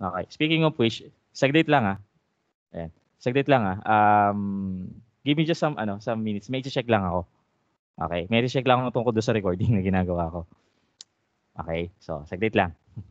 Okay. Speaking of which, saglit lang ah. Ayan. Saglit lang ah. Um, give me just some ano, some minutes. May check lang ako. Okay. May check lang ako tungkol do sa recording na ginagawa ko. Okay. So, saglit lang.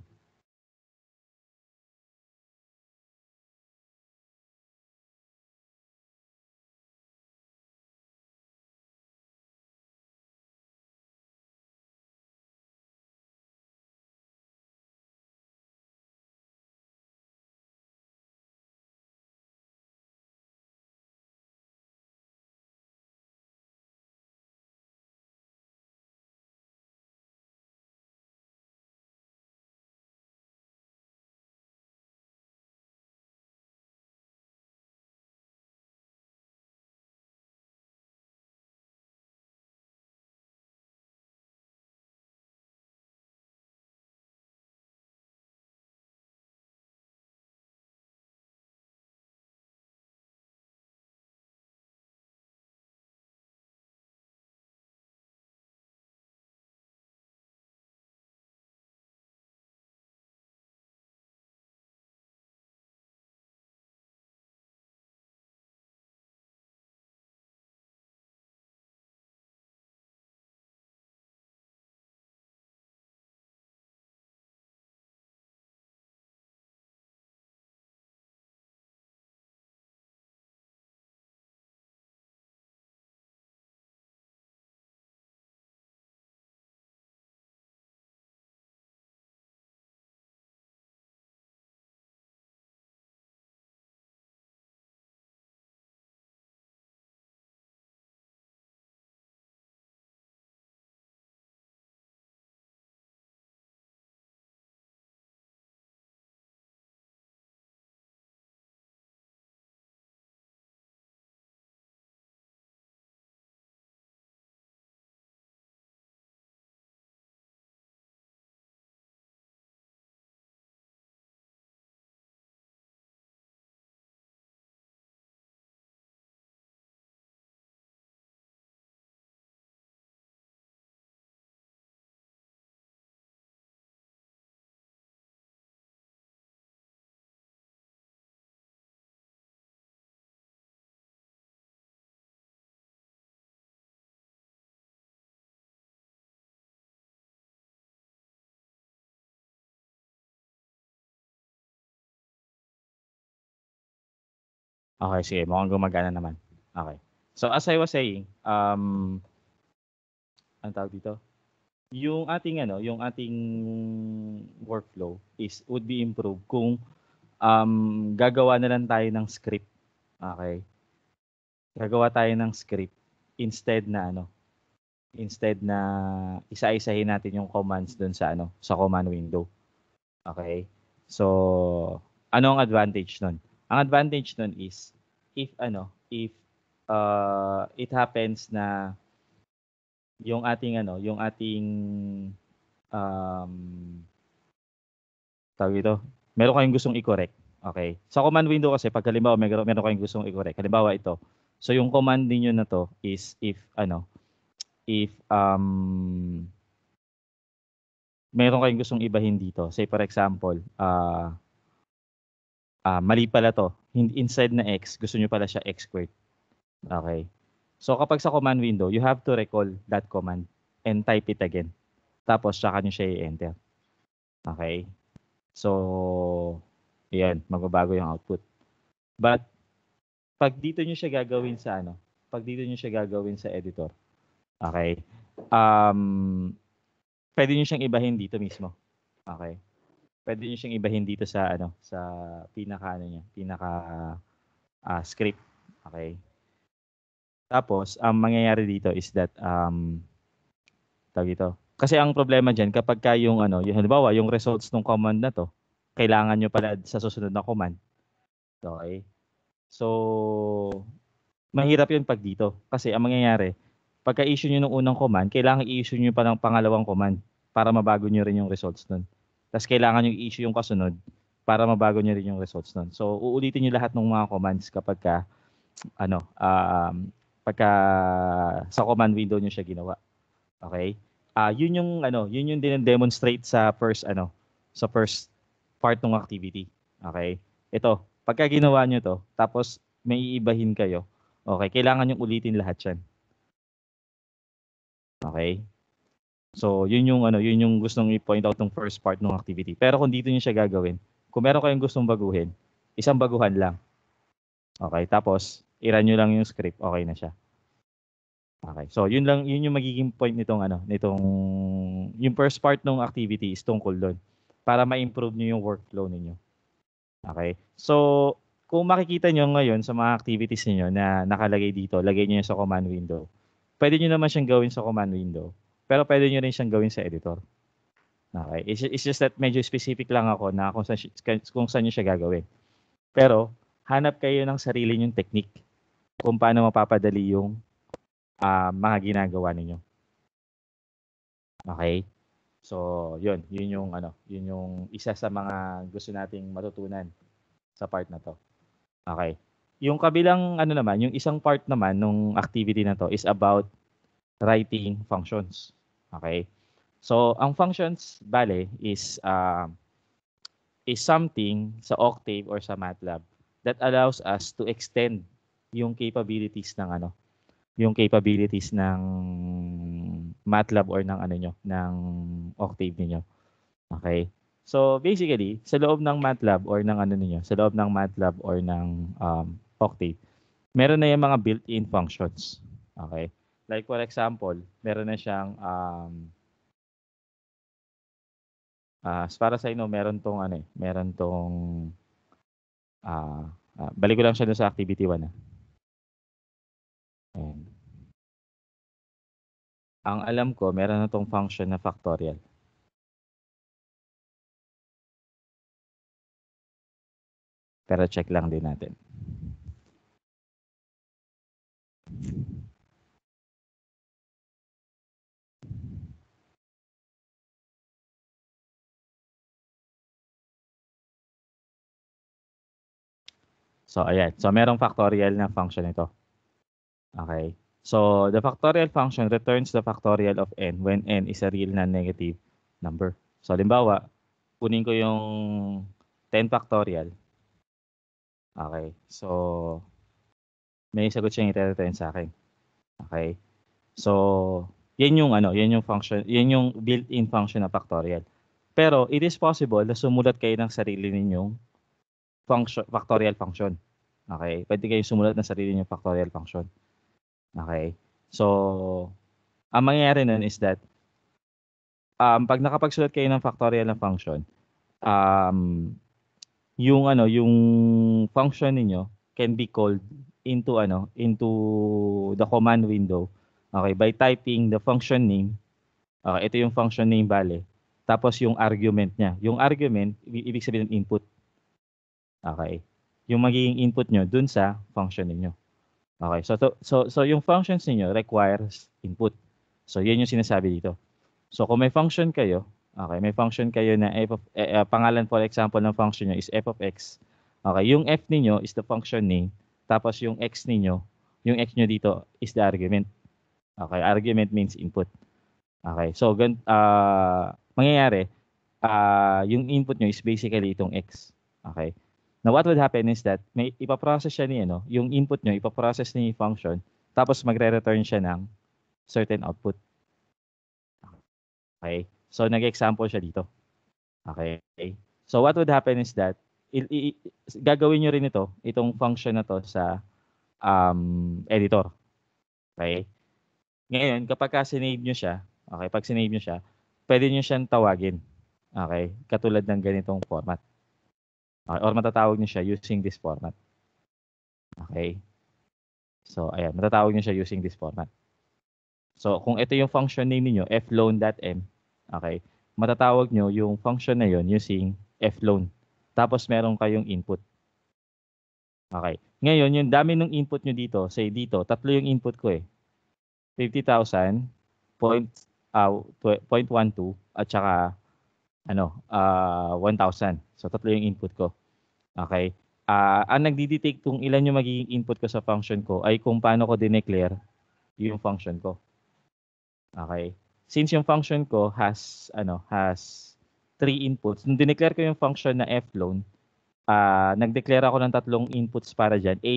Okay, sige. Mukhang gumagana naman. Okay. So as I was saying, um ang tawag dito, yung ating ano, yung ating workflow is would be improved kung um gagawa na lang tayo ng script. Okay. Gagawa tayo ng script instead na ano, instead na isa-isahin natin yung commands doon sa ano, sa command window. Okay? So, ano ang advantage nun? Ang advantage nun is if ano, if uh, it happens na yung ating ano, yung ating um tawag ito, meron kayong gustong i-correct. Okay. Sa command window kasi pag halimbawa may meron kayong gustong i-correct. Halimbawa ito. So yung command niyo na to is if ano, if um meron kayong gustong ibahin dito. Say for example, uh, ah, mali pala to. Hindi Inside na X, gusto niyo pala siya X-squared. Okay. So kapag sa command window, you have to recall that command and type it again. Tapos saka niyo siya i-enter. Okay. So, ayan, magbabago yung output. But, pag dito nyo siya gagawin sa ano, pag dito nyo siya gagawin sa editor, okay, um, pwede nyo siyang ibahin dito mismo. Okay pwede niyo siyang ibahin dito sa ano, sa pinaka ano niya, pinaka uh, script. Okay? Tapos, ang mangyayari dito is that um tawag ito. Kasi ang problema diyan kapag ka yung ano, yung halimbawa yung results ng command na to, kailangan niyo pala sa susunod na command. Okay? So, mahirap yun pag dito. Kasi ang mangyayari, pagka-issue niyo ng unang command, kailangan i-issue niyo pa ng pangalawang command para mabago niyo rin yung results nun. Tapos kailangan yung issue yung kasunod para mabago niyo rin yung results nun. So, uulitin niyo lahat ng mga commands kapag ka, ano, um, pagka sa command window niyo siya ginawa. Okay? Ah, uh, yun yung ano, yun yung dine-demonstrate sa first ano, sa first part ng activity. Okay? Ito, pagka ginawa niyo to, tapos may iibahin kayo. Okay, kailangan yung ulitin lahat 'yan. Okay? So, yun yung ano, yun yung gustong i-point out ng first part ng activity. Pero kung dito niyo siya gagawin, kung meron kayong gustong baguhin, isang baguhan lang. Okay, tapos i-run niyo lang yung script, okay na siya. Okay. So, yun lang yun yung magiging point nitong ano, nitong yung first part ng activity is tungkol doon para ma-improve niyo yung workflow ninyo. Okay? So, kung makikita niyo ngayon sa mga activities niyo na nakalagay dito, lagay niyo sa command window. Pwede niyo naman siyang gawin sa command window. Pero pwede nyo rin siyang gawin sa editor. Okay. It's, it's just that medyo specific lang ako na kung saan, kung saan nyo siya gagawin. Pero, hanap kayo ng sarili nyong technique kung paano mapapadali yung uh, mga ginagawa ninyo. Okay? So, yun. Yun yung, ano, yun yung isa sa mga gusto nating matutunan sa part na to. Okay. Yung kabilang, ano naman, yung isang part naman nung activity na to is about writing functions. Okay? So, ang functions, bale, is, uh, is something sa Octave or sa MATLAB that allows us to extend yung capabilities ng ano, yung capabilities ng MATLAB or ng ano nyo, ng Octave niyo. Okay? So basically, sa loob ng MATLAB or ng ano niyo, sa loob ng MATLAB or ng um, Octave, meron na yung mga built-in functions. Okay? Like for example, meron na siyang um, uh, para sa inyo, meron tong ano eh, meron tong uh, uh, balik ko lang siya sa activity 1. Ah. Ayan. Ang alam ko, meron na tong function na factorial. Pero check lang din natin. So, ayan. So, merong factorial na function ito. Okay. So, the factorial function returns the factorial of n when n is a real non-negative number. So, limbawa, kunin ko yung 10 factorial. Okay. So, may sagot siyang itereturn sa akin. Okay. So, yan yung ano, yan yung function, yan yung built-in function na factorial. Pero it is possible na sumulat kayo ng sarili ninyong function, factorial function. Okay? Pwede kayong sumulat ng sarili niyong factorial function. Okay? So, ang mangyayari nun is that um, pag nakapagsulat kayo ng factorial na function, um, yung ano, yung function niyo can be called into ano, into the command window. Okay, by typing the function name. Okay, ito yung function name bale. Tapos yung argument niya. Yung argument, ibig sabihin ng input. Okay. Yung magiging input nyo dun sa function niyo. Okay. So, to, so, so yung functions niyo requires input. So, yun yung sinasabi dito. So, kung may function kayo, okay, may function kayo na f of, eh, uh, pangalan for example ng function nyo is f of x. Okay. Yung f niyo is the function name. Tapos yung x niyo, yung x nyo dito is the argument. Okay. Argument means input. Okay. So, gan, uh, mangyayari, uh, yung input nyo is basically itong x. Okay. Now, what would happen is that may ipaprocess siya ni, ano, yung input nyo, ipaprocess ni function, tapos magre-return siya ng certain output. Okay? So, nag-example siya dito. Okay? So, what would happen is that, i- i- gagawin nyo rin ito, itong function na to sa um, editor. Okay? Ngayon, kapag ka sinave nyo siya, okay, pag sinave nyo siya, pwede nyo siyang tawagin. Okay? Katulad ng ganitong format. Uh, or matatawag niyo siya using this format. Okay? So, ayan. Matatawag niyo siya using this format. So, kung ito yung function name niyo floan.m, okay, matatawag niyo yung function na yun using floan. Tapos, meron kayong input. Okay. Ngayon, yung dami ng input nyo dito, say dito, tatlo yung input ko eh. 50,000, point, uh, ah, 0.12, at saka ano, uh, ah, 1,000. So, tatlo yung input ko. Okay? Uh, ang nagdi-detect kung ilan yung magiging input ko sa function ko ay kung paano ko dineclare yung function ko. Okay? Since yung function ko has ano, has three inputs, nung dineclare ko yung function na flown, uh, ah, nag-declare ako ng tatlong inputs para diyan, A,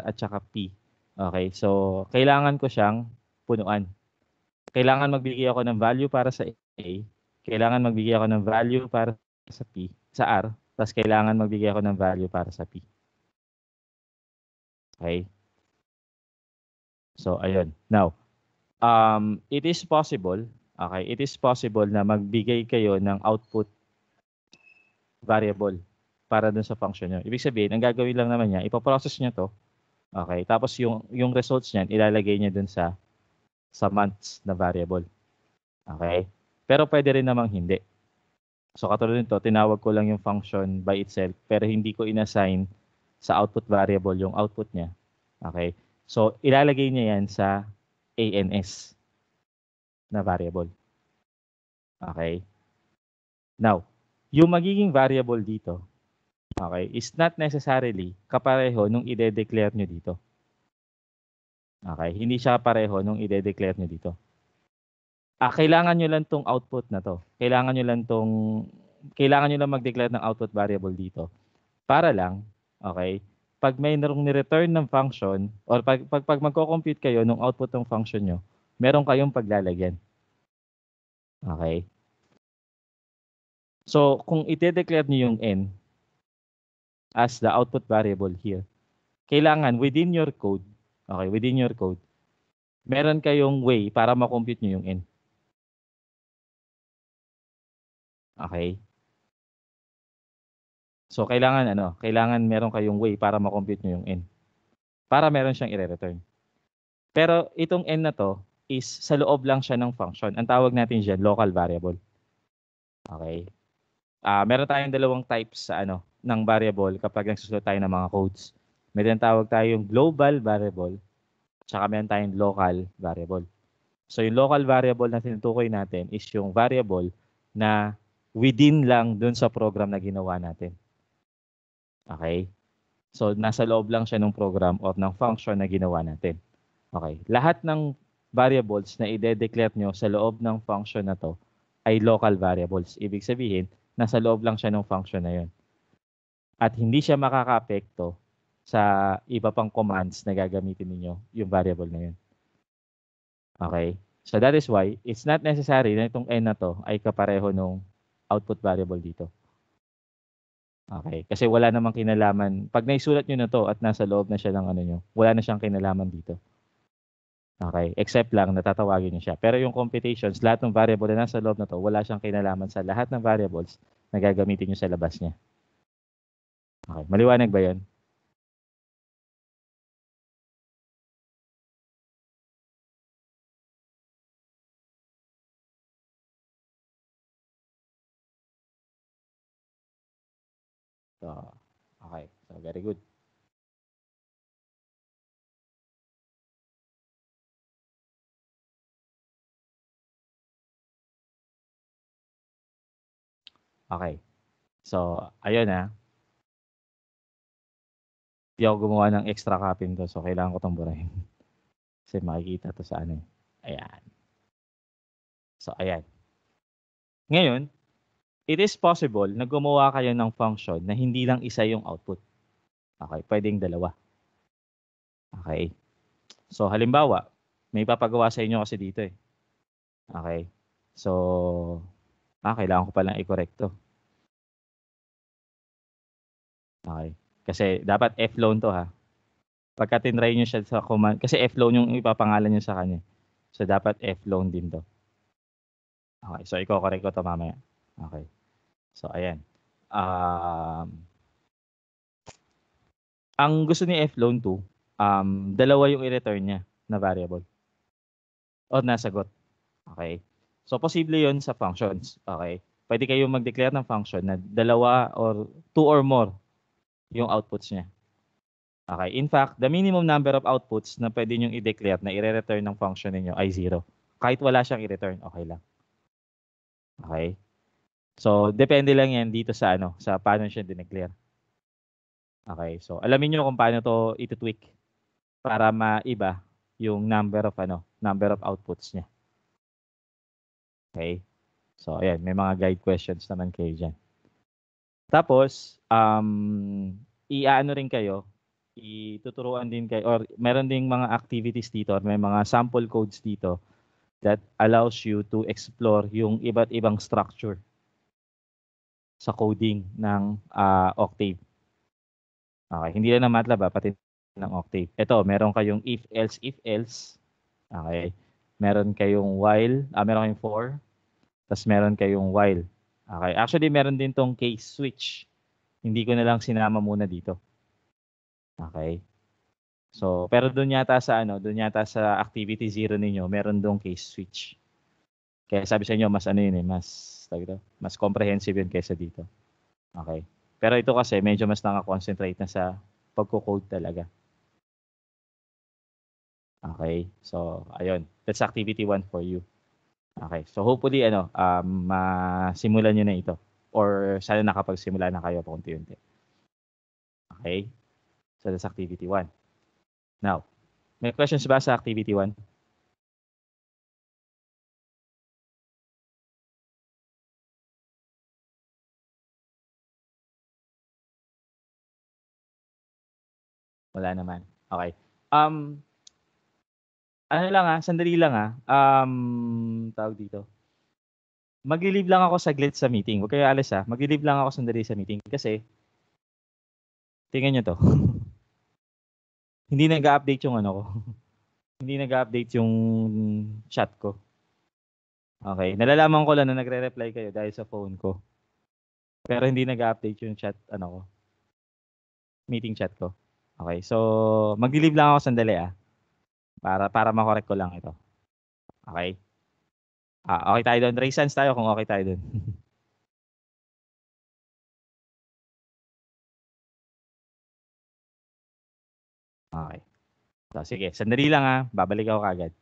R at saka P. Okay? So, kailangan ko siyang punuan. Kailangan magbigay ako ng value para sa A, kailangan magbigay ako ng value para sa P, sa R, tapos kailangan magbigay ako ng value para sa P. Okay? So, ayun. Now, um, it is possible, okay, it is possible na magbigay kayo ng output variable para dun sa function nyo. Ibig sabihin, ang gagawin lang naman niya, ipoprocess niya to, okay, tapos yung, yung results niyan, ilalagay niya dun sa, sa months na variable. Okay? Pero pwede rin namang hindi. So katulad nito, tinawag ko lang yung function by itself pero hindi ko inassign sa output variable yung output niya. Okay? So ilalagay niya yan sa ANS na variable. Okay? Now, yung magiging variable dito, okay, is not necessarily kapareho nung ide-declare nyo dito. Okay, hindi siya pareho nung ide-declare nyo dito ah, kailangan nyo lang tong output na to. Kailangan nyo lang tong, kailangan nyo lang mag-declare ng output variable dito. Para lang, okay, pag may narong ni-return ng function or pag, pag, pag magko-compute kayo ng output ng function nyo, meron kayong paglalagyan. Okay? So, kung ite declare nyo yung n as the output variable here, kailangan within your code, okay, within your code, meron kayong way para makompute nyo yung n. Okay? So, kailangan ano, kailangan meron kayong way para ma-compute nyo yung n. Para meron siyang i-return. Pero itong n na to is sa loob lang siya ng function. Ang tawag natin diyan local variable. Okay? Ah, uh, meron tayong dalawang types sa ano ng variable kapag nagsusulat tayo ng mga codes. May tinatawag tayong global variable tsaka meron tayong local variable. So yung local variable na tinutukoy natin is yung variable na within lang dun sa program na ginawa natin. Okay? So, nasa loob lang siya ng program or ng function na ginawa natin. Okay. Lahat ng variables na i-declare nyo sa loob ng function na to ay local variables. Ibig sabihin, nasa loob lang siya ng function na yun. At hindi siya makakapekto sa iba pang commands na gagamitin ninyo yung variable na yun. Okay? So that is why it's not necessary na itong n na to ay kapareho nung output variable dito. Okay, kasi wala namang kinalaman. Pag naisulat nyo na to at nasa loob na siya ng ano nyo, wala na siyang kinalaman dito. Okay, except lang natatawagin nyo siya. Pero yung computations, lahat ng variable na nasa loob na to, wala siyang kinalaman sa lahat ng variables na gagamitin nyo sa labas niya. Okay, maliwanag ba yun? So, okay. So, very good. Okay. So, ayun na. Ah. Hindi ako gumawa ng extra copy nito. So, kailangan ko itong burahin. Kasi makikita to sa ano. Eh. Ayan. So, ayan. Ngayon, it is possible na gumawa kayo ng function na hindi lang isa yung output. Okay, pwedeng dalawa. Okay. So halimbawa, may papagawa sa inyo kasi dito eh. Okay. So, ah, kailangan ko palang i-correct to. Okay. Kasi dapat F-loan to ha. Pagka tinry nyo siya sa command, kasi F-loan yung ipapangalan nyo sa kanya. So, dapat F-loan din to. Okay. So, i-correct ko to mamaya. Okay. So, ayan. Um, ang gusto ni F-Loan 2, um, dalawa yung i-return niya na variable. O nasagot. Okay. So, posible yon sa functions. Okay. Pwede kayo mag-declare ng function na dalawa or two or more yung outputs niya. Okay. In fact, the minimum number of outputs na pwede nyo i-declare na i-return ng function ninyo ay zero. Kahit wala siyang i-return, okay lang. Okay. So, depende lang yan dito sa ano, sa paano siya dineclare. Okay, so alamin niyo kung paano to itutweak para maiba yung number of ano, number of outputs niya. Okay? So, ayan, may mga guide questions naman kayo diyan. Tapos, um, iaano rin kayo, ituturuan din kayo, or meron ding mga activities dito, or may mga sample codes dito that allows you to explore yung iba't ibang structure sa coding ng uh, Octave. Okay, hindi lang ng MATLAB, ha, ah, pati ng Octave. Ito, meron kayong if, else, if, else. Okay. Meron kayong while, ah, meron kayong for, tapos meron kayong while. Okay. Actually, meron din tong case switch. Hindi ko na lang sinama muna dito. Okay. So, pero doon yata sa ano, doon yata sa activity 0 ninyo, meron dong case switch. Kaya sabi sa inyo mas ano yun eh, mas tag ito. Mas comprehensive yun kaysa dito. Okay. Pero ito kasi medyo mas nakakonsentrate na sa pagko-code talaga. Okay. So, ayun. That's activity 1 for you. Okay. So, hopefully, ano, um, masimulan uh, nyo na ito. Or sana nakapagsimula na kayo pa unti-unti. Okay. So, that's activity 1. Now, may questions ba sa activity 1? Wala naman. Okay. Um, ano lang ah, sandali lang ah. Um, tawag dito. Magli-leave lang ako saglit sa meeting. Huwag kayo alis ah. Magli-leave lang ako sandali sa meeting kasi tingnan nyo to. Hindi nag-update yung ano ko. Hindi nag-update yung chat ko. Okay. Nalalaman ko lang na nagre-reply kayo dahil sa phone ko. Pero hindi nag-update yung chat, ano ko. Meeting chat ko. Okay, so magli-leave lang ako sandali ah. Para para ma-correct ko lang ito. Okay? Ah, okay tayo doon. Raise hands tayo kung okay tayo doon. okay. So, sige, sandali lang ah. Babalik ako kagad.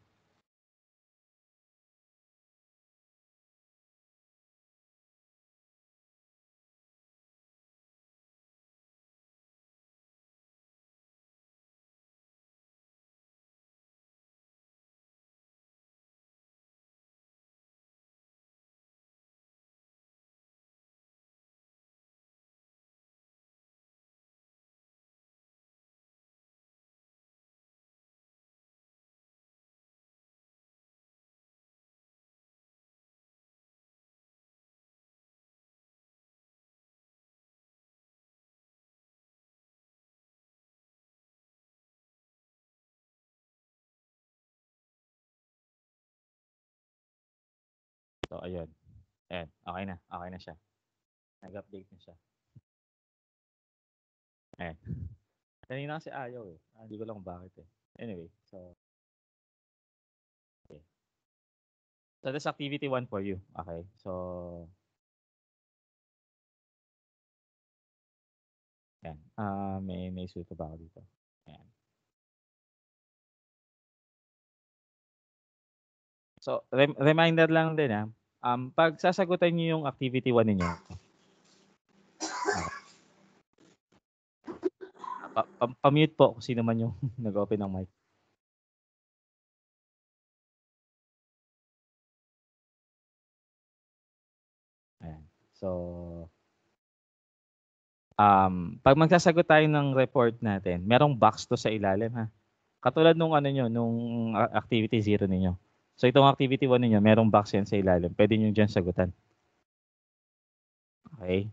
So, ayun. Ayan, okay na. Okay na siya. Nag-update na siya. Ayan. Kanina kasi ayaw eh. Ah, hindi ko lang bakit eh. Anyway, so... Okay. So, this activity one for you. Okay, so... Ayan. Uh, may, may suit ba ako dito? Ayan. So, rem- reminder lang din ah. Um, pag sasagutan niyo yung activity 1 ninyo. Pa, pa, pa po kung sino man yung nag-open ng mic. Ayan. So, um, pag magsasagot tayo ng report natin, merong box to sa ilalim ha. Katulad nung ano nyo, nung activity zero ninyo. So itong activity 1 niya, merong box yan sa ilalim. Pwede niyo diyan sagutan. Okay?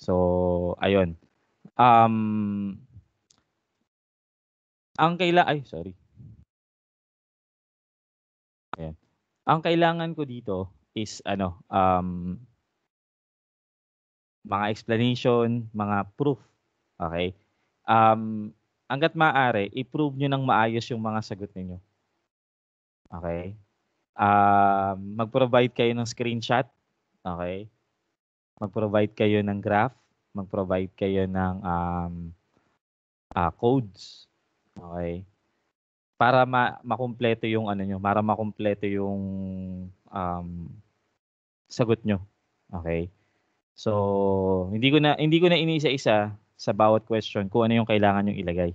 So, ayun. Um, ang kaila ay sorry. Ayan. Ang kailangan ko dito is ano um mga explanation, mga proof. Okay? Um hangga't maaari, i-prove niyo nang maayos yung mga sagot niyo. Okay? Uh, mag-provide kayo ng screenshot. Okay? Mag-provide kayo ng graph. Mag-provide kayo ng um, uh, codes. Okay? Para ma makumpleto yung ano nyo, para makumpleto yung um, sagot nyo. Okay? So, hindi ko na hindi ko na iniisa-isa sa bawat question kung ano yung kailangan yung ilagay.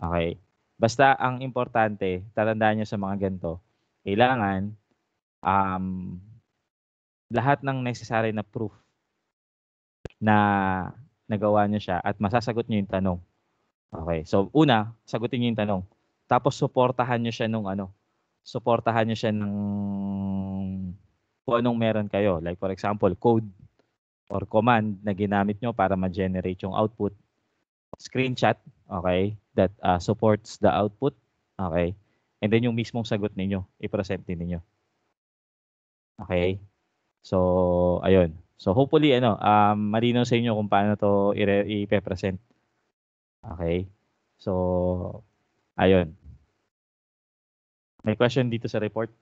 Okay? Basta ang importante, tatandaan nyo sa mga ganito, kailangan um, lahat ng necessary na proof na nagawa nyo siya at masasagot nyo yung tanong. Okay, so una, sagutin nyo yung tanong. Tapos suportahan nyo siya nung ano, suportahan nyo siya ng kung anong meron kayo. Like for example, code or command na ginamit nyo para ma-generate yung output. Screenshot, okay? that uh, supports the output. Okay? And then yung mismong sagot ninyo, i-present din ninyo. Okay? So, ayun. So, hopefully, ano, um, malinaw sa inyo kung paano to i-present. Okay? So, ayun. May question dito sa report?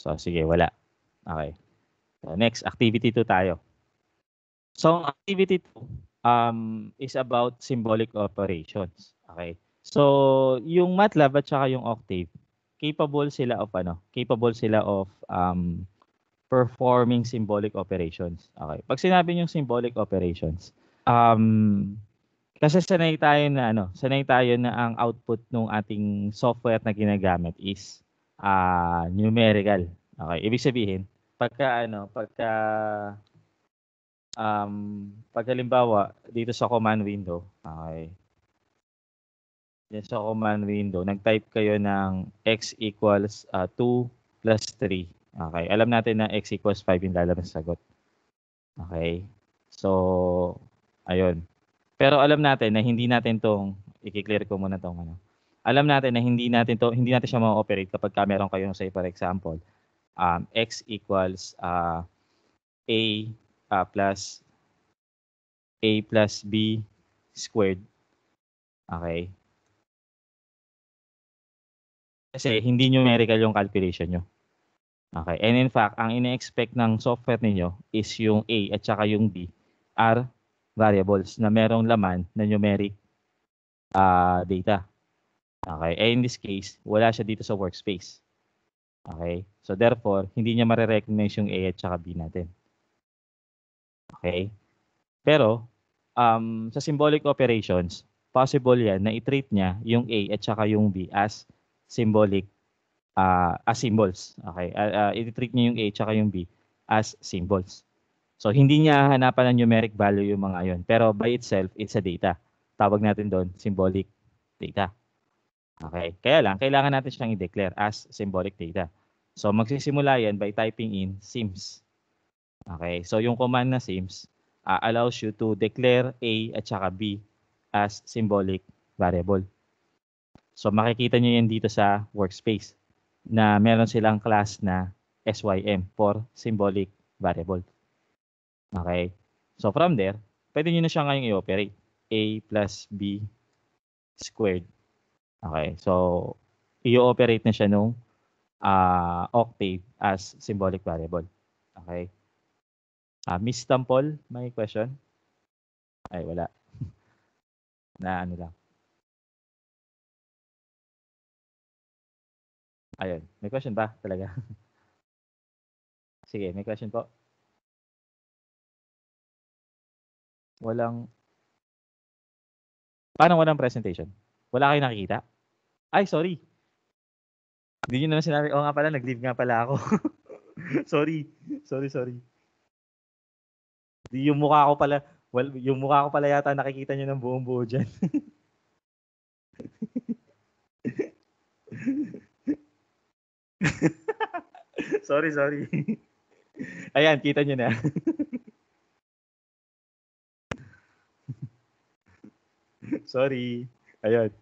So, sige, wala. Okay. So, next, activity 2 tayo. So, activity 2 um, is about symbolic operations. Okay. So, yung MATLAB at saka yung Octave, capable sila of ano, capable sila of um, performing symbolic operations. Okay. Pag sinabi yung symbolic operations, um, kasi sanay tayo na ano, sanay tayo na ang output ng ating software na ginagamit is uh, numerical. Okay, ibig sabihin, pagka ano, pagka um, pagkalimbawa dito sa command window, okay. Dito sa command window, nag-type kayo ng x equals uh, ah, 2 plus 3. Okay, alam natin na x equals 5 yung lalabas sagot. Okay, so ayun. Pero alam natin na hindi natin tong i-clear ko muna tong ano alam natin na hindi natin to hindi natin siya ma-operate kapag ka meron kayong say for example um, x equals uh, a uh, plus a plus b squared okay kasi hindi numerical yung calculation nyo okay and in fact ang ina-expect ng software ninyo is yung a at saka yung b are variables na merong laman na numeric uh, data Okay? Eh, in this case, wala siya dito sa workspace. Okay? So, therefore, hindi niya marirecognize yung A at saka B natin. Okay? Pero, um, sa symbolic operations, possible yan na i-treat niya yung A at saka yung B as symbolic uh, as symbols. Okay? Uh, uh, i-treat niya yung A at saka yung B as symbols. So, hindi niya hanapan ng numeric value yung mga yon. Pero by itself, it's a data. Tawag natin doon, symbolic data. Okay? Kaya lang, kailangan natin siyang i-declare as symbolic data. So, magsisimula yan by typing in sims. Okay? So, yung command na sims uh, allows you to declare A at saka B as symbolic variable. So, makikita nyo yan dito sa workspace na meron silang class na SYM for symbolic variable. Okay? So, from there, pwede nyo na siya ngayong i-operate. A plus B squared Okay, so i-operate na siya nung uh, octave as symbolic variable. Okay. Uh, Miss Tampol, may question? Ay, wala. na ano lang. Ayun, may question ba talaga? Sige, may question po. Walang Paano walang presentation? Wala kayo nakita? Ay, sorry. Hindi nyo naman sinabi, oh nga pala, nag-leave nga pala ako. sorry. Sorry, sorry. Yung mukha ko pala, well, yung mukha ko pala yata nakikita nyo ng buong buo dyan. sorry, sorry. Ayan, kita nyo na. sorry. Ayan.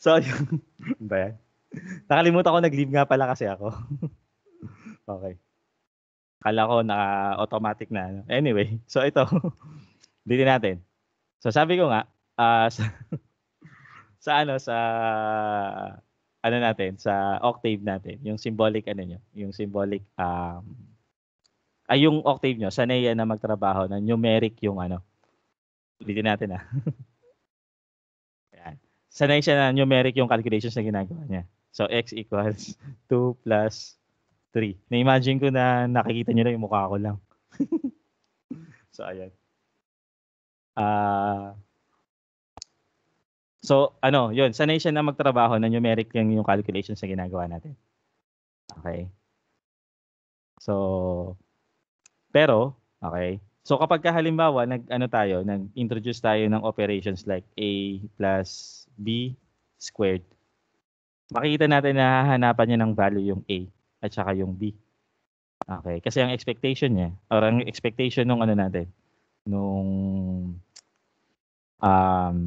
So, yun. Ano ba yan? Nakalimutan ko, nag-leave nga pala kasi ako. okay. Kala ko na automatic na. Ano. Anyway, so ito. Dito natin. So, sabi ko nga, uh, sa, sa ano, sa ano natin, sa octave natin, yung symbolic ano nyo, yung symbolic um, ay yung octave nyo, sanay yan na magtrabaho na numeric yung ano. Dito natin ah sanay siya na numeric yung calculations na ginagawa niya. So, x equals 2 plus 3. Na-imagine ko na nakikita niyo na yung mukha ko lang. so, ayan. Ah... Uh, So, ano, yun, sanay siya na magtrabaho na numeric yung, yung calculations na ginagawa natin. Okay. So, pero, okay. So, kapag halimbawa, nag, ano tayo, nag-introduce tayo ng operations like A plus b squared. Makikita natin na hahanapan niya ng value yung a at saka yung b. Okay, kasi ang expectation niya or ang expectation nung ano natin nung um,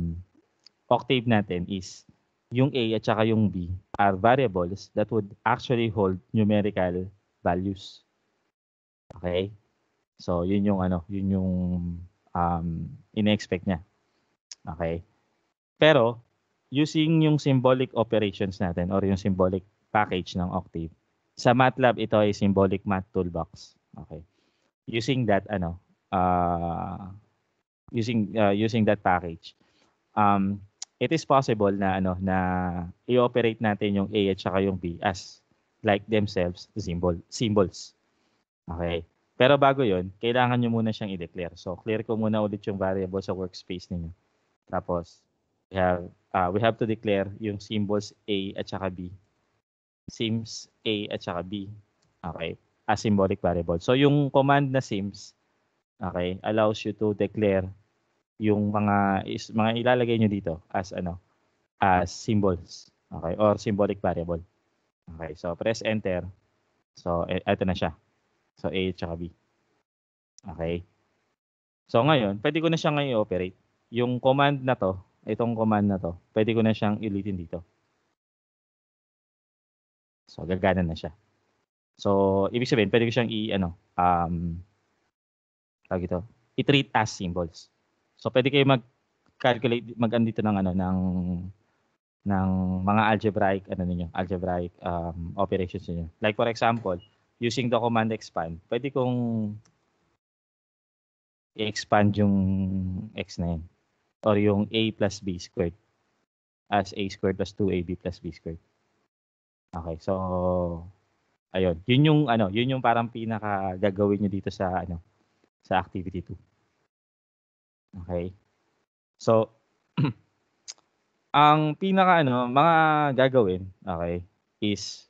octave natin is yung A at saka yung B are variables that would actually hold numerical values. Okay? So, yun yung ano, yun yung um, in-expect niya. Okay? Pero, using yung symbolic operations natin or yung symbolic package ng Octave. Sa MATLAB, ito ay symbolic math toolbox. Okay. Using that, ano, uh, using uh, using that package, um, it is possible na ano na i-operate natin yung A at saka yung B as like themselves symbol symbols. Okay. Pero bago 'yon, kailangan niyo muna siyang i-declare. So clear ko muna ulit yung variable sa workspace ninyo. Tapos we have uh, we have to declare yung symbols A at saka B. Sims A at saka B. Okay. As symbolic variable. So yung command na sims, okay, allows you to declare yung mga is, mga ilalagay nyo dito as ano as symbols okay or symbolic variable okay so press enter so ito e, na siya so A at saka B okay so ngayon pwede ko na siyang i-operate yung command na to itong command na to, pwede ko na siyang ulitin dito. So, gagana na siya. So, ibig sabihin, pwede ko siyang i, ano, um, tawag ito, i-treat as symbols. So, pwede kayo mag-calculate, mag andito ng, ano, ng, ng mga algebraic, ano ninyo, algebraic um, operations ninyo. Like, for example, using the command expand, pwede kong i-expand yung x na yan or yung a plus b squared as a squared plus 2ab plus b squared. Okay, so ayun, yun yung ano, yun yung parang pinaka gagawin niyo dito sa ano sa activity 2. Okay. So ang pinaka ano, mga gagawin, okay, is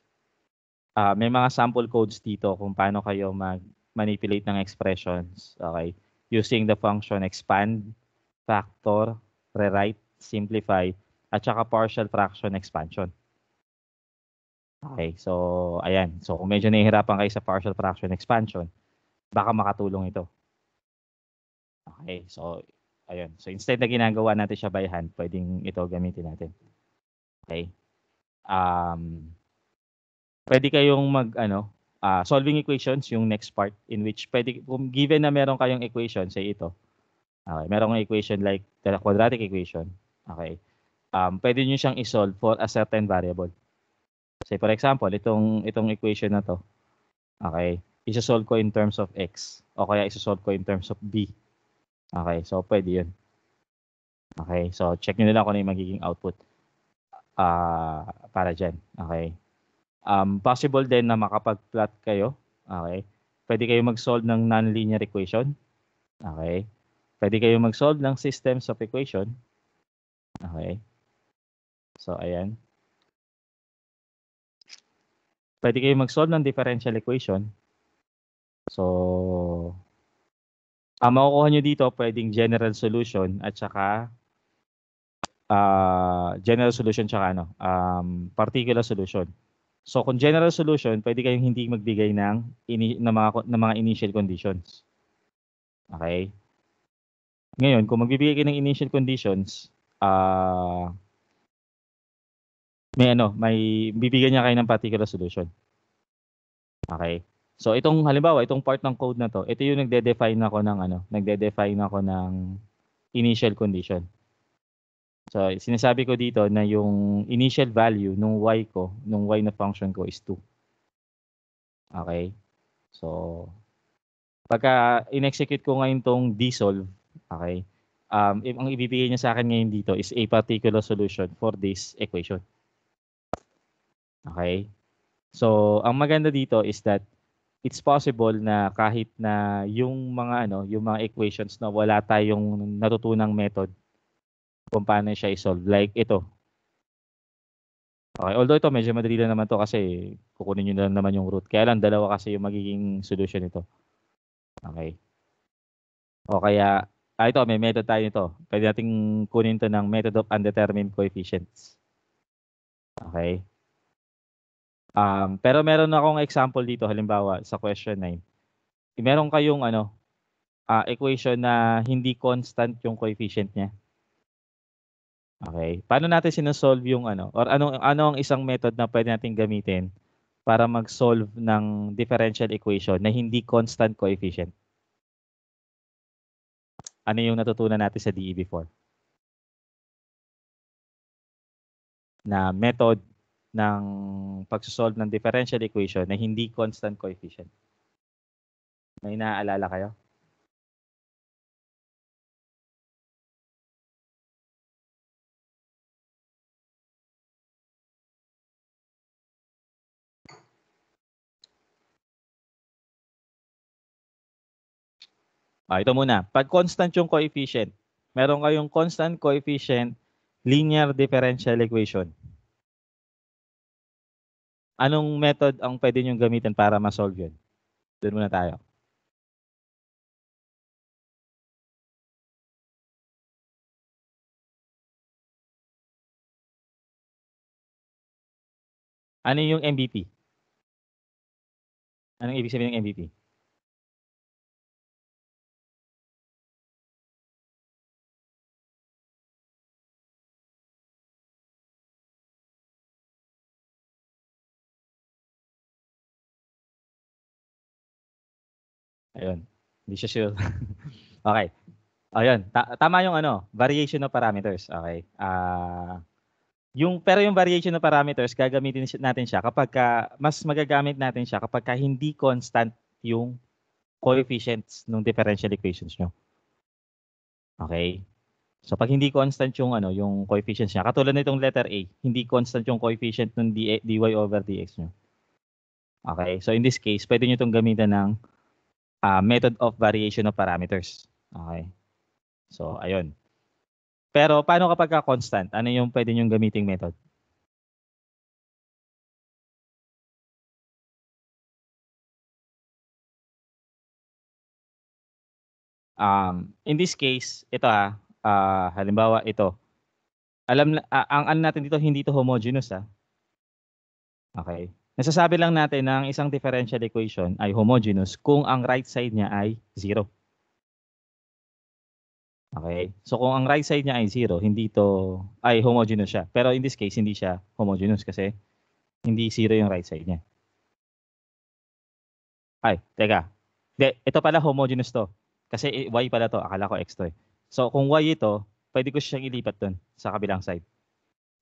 uh, may mga sample codes dito kung paano kayo mag manipulate ng expressions, okay, using the function expand factor, rewrite, simplify, at saka partial fraction expansion. Okay, so ayan. So kung medyo nahihirapan kayo sa partial fraction expansion, baka makatulong ito. Okay, so ayun. So instead na ginagawa natin siya by hand, pwedeng ito gamitin natin. Okay. Um, pwede kayong mag ano, uh, solving equations yung next part in which pwede given na meron kayong equation say ito Okay, merong equation like the quadratic equation. Okay. Um, pwede niyo siyang isolve for a certain variable. Say for example, itong itong equation na to. Okay, isosolve ko in terms of x o kaya isosolve ko in terms of b. Okay, so pwede 'yun. Okay, so check niyo na lang kung ano yung magiging output uh, para dyan. Okay. Um, possible din na makapag-plot kayo. Okay. Pwede kayo mag-solve ng nonlinear equation. Okay. Pwede kayo mag-solve ng systems of equation. Okay. So, ayan. Pwede kayo mag-solve ng differential equation. So, ang makukuha nyo dito, pwedeng general solution at saka uh, general solution tsaka ano, um, particular solution. So kung general solution, pwede kayong hindi magbigay ng, ini, ng, mga, ng mga initial conditions. Okay? Ngayon, kung magbibigay kayo ng initial conditions, ah, uh, may ano, may bibigyan niya kayo ng particular solution. Okay. So itong halimbawa, itong part ng code na to, ito yung nagde-define ako ng ano, nagde-define ako ng initial condition. So sinasabi ko dito na yung initial value nung y ko, nung y na function ko is 2. Okay? So pagka in-execute ko ngayon tong dissolve, Okay? Um, ang ibibigay niya sa akin ngayon dito is a particular solution for this equation. Okay? So, ang maganda dito is that it's possible na kahit na yung mga ano, yung mga equations na wala tayong natutunang method kung paano siya i-solve. Like ito, Okay, although ito medyo madali lang naman to kasi kukunin niyo lang naman yung root. Kaya lang dalawa kasi yung magiging solution nito. Okay. O kaya Ah, ito, may method tayo nito. Pwede nating kunin to ng method of undetermined coefficients. Okay. Um, pero meron akong example dito, halimbawa sa question 9. Meron kayong ano, uh, equation na hindi constant yung coefficient niya. Okay. Paano natin sinosolve yung ano? Or anong, anong ang isang method na pwede natin gamitin para mag-solve ng differential equation na hindi constant coefficient? ano yung natutunan natin sa DE before? Na method ng pagsosolve ng differential equation na hindi constant coefficient. May naaalala kayo? Ah, ito muna. Pag constant yung coefficient, meron kayong constant coefficient linear differential equation. Anong method ang pwede nyo gamitin para ma-solve yun? Doon muna tayo. Ano yung MVP? Anong ibig sabihin ng MVP? Ayun. Hindi siya sure. okay. Ayun. Ta- tama yung ano, variation of parameters. Okay. Ah... Uh, yung pero yung variation of parameters gagamitin natin siya kapag ka, mas magagamit natin siya kapag ka hindi constant yung coefficients ng differential equations nyo. Okay? So pag hindi constant yung ano, yung coefficients niya, katulad nitong letter A, hindi constant yung coefficient ng dy over dx nyo. Okay? So in this case, pwede niyo itong gamitan ng uh, method of variation of parameters. Okay. So, ayun. Pero paano kapag ka constant? Ano yung pwede niyong gamiting method? Um, in this case, ito ha, uh, ah, halimbawa ito. Alam uh, ang ano natin dito hindi to homogeneous ha. Okay. Nasasabi lang natin na ang isang differential equation ay homogeneous kung ang right side niya ay 0. Okay? So kung ang right side niya ay 0, hindi to ay homogeneous siya. Pero in this case, hindi siya homogeneous kasi hindi 0 yung right side niya. Ay, teka. De, ito pala homogeneous to. Kasi eh, y pala to. Akala ko x to eh. So kung y ito, pwede ko siyang ilipat dun sa kabilang side.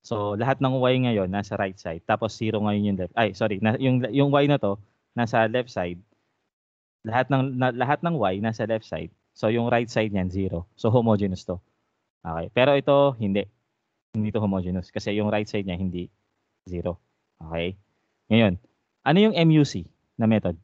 So lahat ng Y ngayon nasa right side tapos zero ngayon yung left. Ay, sorry, na, yung yung Y na to nasa left side. Lahat ng na, lahat ng Y nasa left side. So yung right side niyan zero. So homogeneous to. Okay. Pero ito hindi. Hindi to homogeneous kasi yung right side niya hindi zero. Okay? Ngayon, ano yung MUC na method?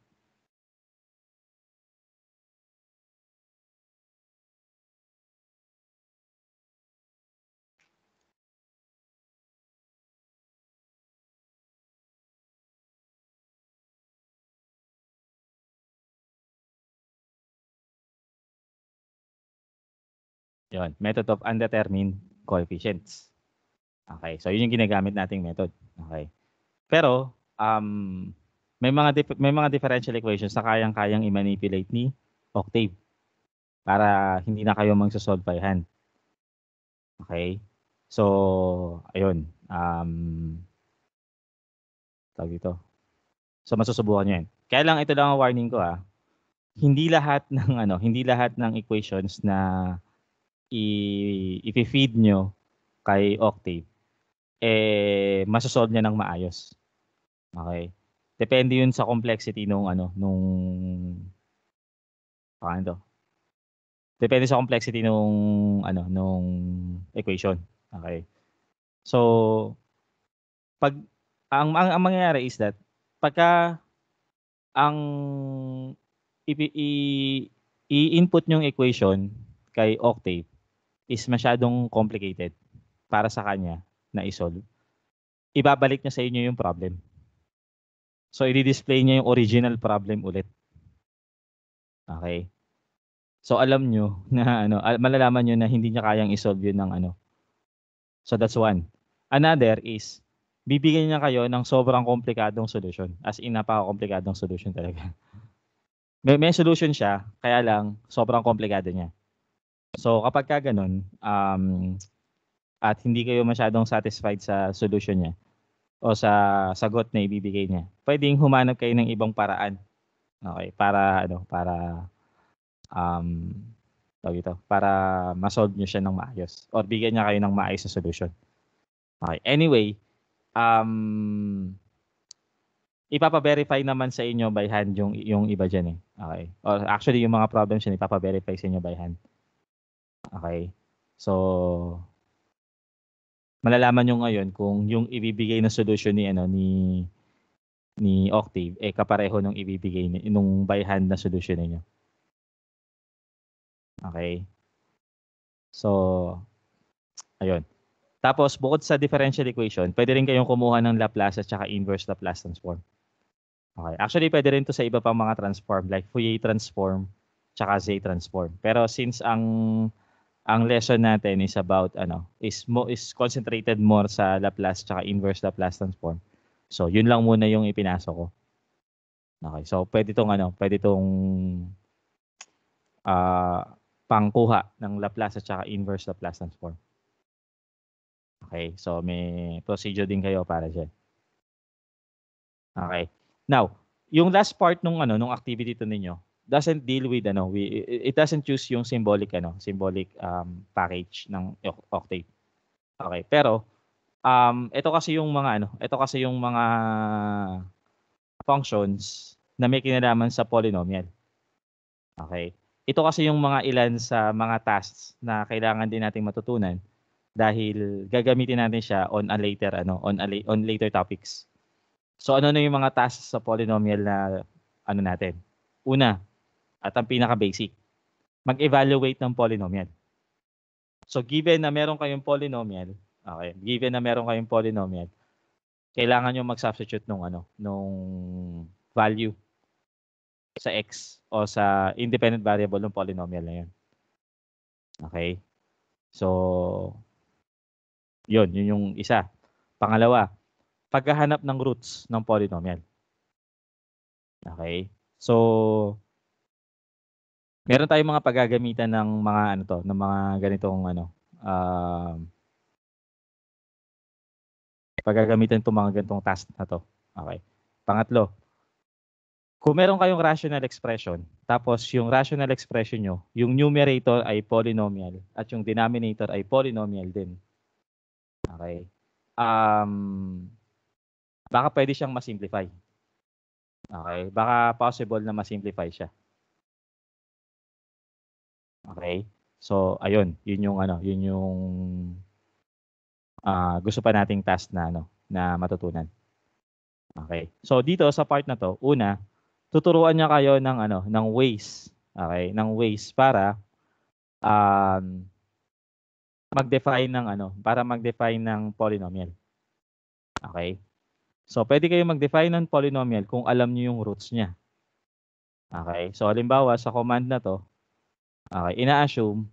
Yun, method of undetermined coefficients. Okay, so yun yung ginagamit nating method. Okay. Pero um, may mga may mga differential equations na kayang-kayang i-manipulate ni Octave para hindi na kayo magso-solve by hand. Okay? So, ayun. Um, tawag dito. So, masusubukan nyo yan. Kaya lang, ito lang ang warning ko ah. Hindi lahat ng ano, hindi lahat ng equations na i- i-feed nyo kay Octave, eh, masasolve niya ng maayos. Okay? Depende yun sa complexity nung ano, nung paano to? Depende sa complexity nung ano, nung equation. Okay. So pag ang ang, ang mangyayari is that pagka ang i, i, i-input yung equation kay octave is masyadong complicated para sa kanya na isolve. Ibabalik niya sa inyo yung problem. So, i-display niya yung original problem ulit. Okay? So, alam nyo na ano, malalaman nyo na hindi niya kayang isolve yun ng ano. So, that's one. Another is, bibigyan niya kayo ng sobrang komplikadong solution. As in, napaka-komplikadong solution talaga. May, may solution siya, kaya lang, sobrang komplikado niya. So kapag ka ganun, um, at hindi kayo masyadong satisfied sa solution niya o sa sagot na ibibigay niya, pwedeng humanap kayo ng ibang paraan. Okay, para ano, para um tawag ito, para ma niyo siya ng maayos or bigyan niya kayo ng maayos na solution. Okay. Anyway, um ipapa-verify naman sa inyo by hand yung yung iba diyan eh. Okay. Or actually yung mga problems yun ipapa-verify sa inyo by hand. Okay? So, malalaman nyo ngayon kung yung ibibigay na solution ni ano ni ni Octave eh kapareho nung ibibigay ni, nung by hand na solution niyo. Okay? So ayun. Tapos bukod sa differential equation, pwede rin kayong kumuha ng Laplace at saka inverse Laplace transform. Okay. Actually, pwede rin to sa iba pang mga transform like Fourier transform tsaka Z transform. Pero since ang ang lesson natin is about ano, is mo is concentrated more sa Laplace tsaka inverse Laplace transform. So, yun lang muna yung ipinasok ko. Okay. So, pwede tong ano, pwede tong uh, pangkuha ng Laplace at saka inverse Laplace transform. Okay. So, may procedure din kayo para diyan. Okay. Now, yung last part nung ano, nung activity to ninyo, doesn't deal with ano, we, it doesn't choose yung symbolic ano, symbolic um, package ng Octave. Okay, pero um ito kasi yung mga ano, ito kasi yung mga functions na may kinalaman sa polynomial. Okay. Ito kasi yung mga ilan sa mga tasks na kailangan din nating matutunan dahil gagamitin natin siya on a later ano, on a la- on later topics. So ano na yung mga tasks sa polynomial na ano natin? Una, at ang pinaka-basic, mag-evaluate ng polynomial. So given na meron kayong polynomial, okay, given na meron kayong polynomial, kailangan nyo mag-substitute nung ano, nung value sa x o sa independent variable ng polynomial na yun. Okay? So, yun, yun yung isa. Pangalawa, paghahanap ng roots ng polynomial. Okay? So, meron tayong mga paggagamitan ng mga ano to, ng mga ganitong ano, um, uh, paggagamitan itong mga ganitong task na to. Okay. Pangatlo, kung meron kayong rational expression, tapos yung rational expression nyo, yung numerator ay polynomial at yung denominator ay polynomial din. Okay. Um, baka pwede siyang masimplify. Okay. Baka possible na masimplify siya. Okay? So ayun, yun yung ano, yun yung uh, gusto pa nating task na ano na matutunan. Okay. So dito sa part na to, una, tuturuan niya kayo ng ano, ng ways, okay, ng ways para um, mag-define ng ano, para mag-define ng polynomial. Okay? So pwede kayo mag-define ng polynomial kung alam niyo yung roots niya. Okay? So halimbawa sa command na to, Okay, ina-assume,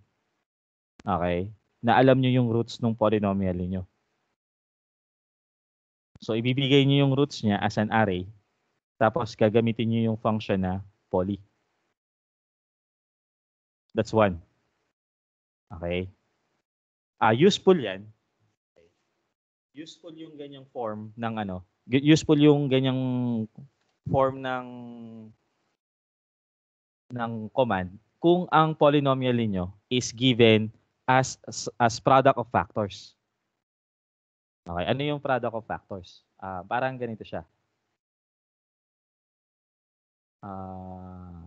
okay, na alam niyo yung roots ng polynomial niyo. So, ibibigay niyo yung roots niya as an array, tapos gagamitin niyo yung function na poly. That's one. Okay. Ah, useful 'yan. Useful yung ganyang form ng ano, useful yung ganyang form ng ng command kung ang polynomial niyo is given as, as as product of factors. Okay, ano yung product of factors? Uh, parang ganito siya. Uh,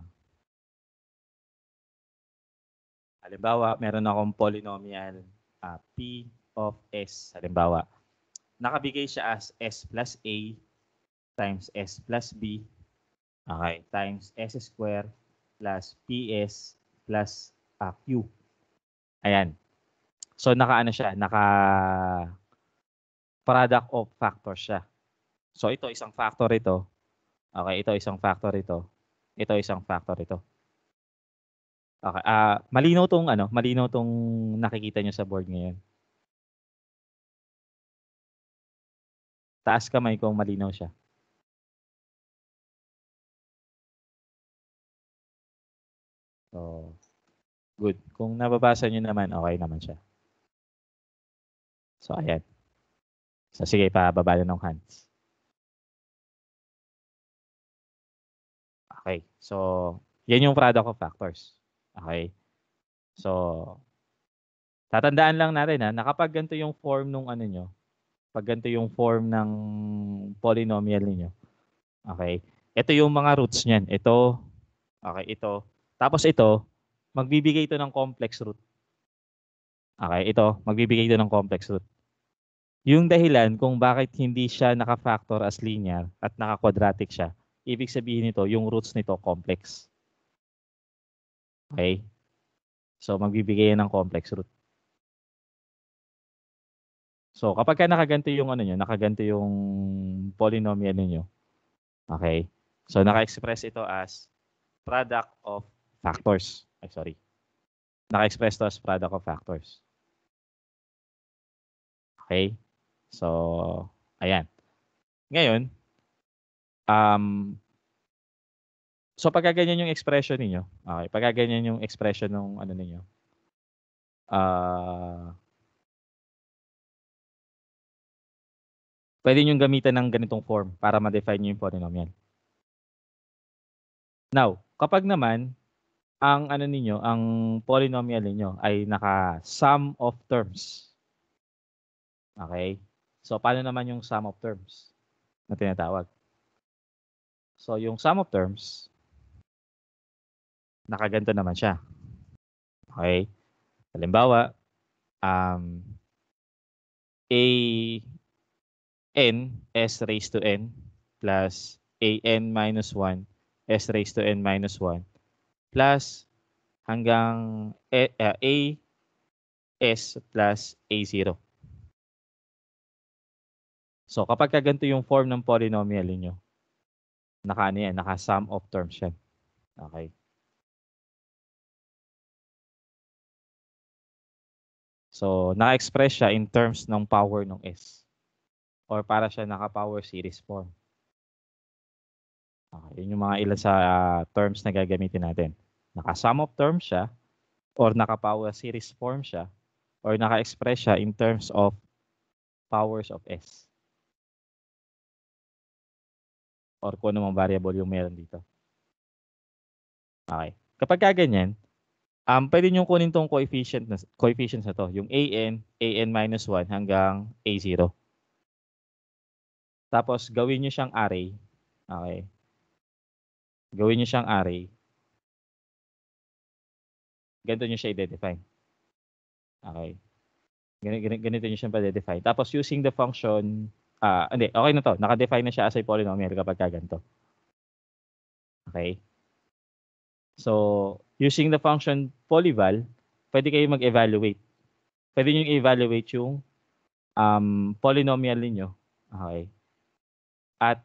halimbawa, meron akong polynomial uh, P of S. Halimbawa, nakabigay siya as S plus A times S plus B okay, times S square plus PS plus uh, Q. Ayan. So naka ano siya, naka product of factor siya. So ito isang factor ito. Okay, ito isang factor ito. Ito isang factor ito. Okay, ah uh, malinaw tong ano, malinaw tong nakikita niyo sa board ngayon. Taas kamay kung malinaw siya. So, Good. Kung nababasa nyo naman, okay naman siya. So, ayan. So, sige, pababa na ng hands. Okay. So, yan yung product of factors. Okay. So, tatandaan lang natin ha, nakapag ganito yung form nung ano nyo, pag ganito yung form ng polynomial niyo. Okay. Ito yung mga roots niyan. Ito, okay, ito, tapos ito, magbibigay ito ng complex root. Okay, ito, magbibigay ito ng complex root. Yung dahilan kung bakit hindi siya naka-factor as linear at naka-quadratic siya, ibig sabihin nito, yung roots nito complex. Okay? So, magbibigay yan ng complex root. So, kapag ka nakaganto yung ano nyo, nakaganto yung polynomial niyo. Okay? So, naka-express ito as product of factors. Ay, sorry. Naka-express to as product of factors. Okay? So, ayan. Ngayon, um, so pagka ganyan yung expression niyo, okay, pagka ganyan yung expression ng ano niyo. Ah, uh, pwede niyong gamitan ng ganitong form para ma-define niyo yung polynomial. Now, kapag naman ang ano ninyo, ang polynomial ninyo ay naka sum of terms. Okay? So paano naman yung sum of terms na tinatawag? So yung sum of terms nakaganto naman siya. Okay? Halimbawa, um, a n s raised to n plus a n minus 1 s raised to n minus 1 plus hanggang A, uh, eh, ah, A S plus A0. So kapag ganito yung form ng polynomial niyo, naka ano yan, naka sum of terms yan. Okay. So naka-express siya in terms ng power ng S or para siya naka-power series form. Okay, yun yung mga ilan sa uh, terms na gagamitin natin. Naka-sum of terms siya, or naka-power series form siya, or naka-express siya in terms of powers of S. Or kung anumang variable yung meron dito. Okay. Kapag kaganyan, um, pwede nyo kunin tong coefficient na, coefficients na to. Yung an, an minus 1 hanggang a0. Tapos gawin nyo siyang array. Okay. Gawin nyo siyang array. Ganito nyo siya i-define. Okay. Ganito, ganito nyo siyang pa-define. Tapos using the function, ah, uh, hindi, okay na to. Naka-define na siya as a polynomial kapag ka ganito. Okay. So, using the function polyval, pwede kayo mag-evaluate. Pwede nyo i-evaluate yung um, polynomial niyo. Okay. At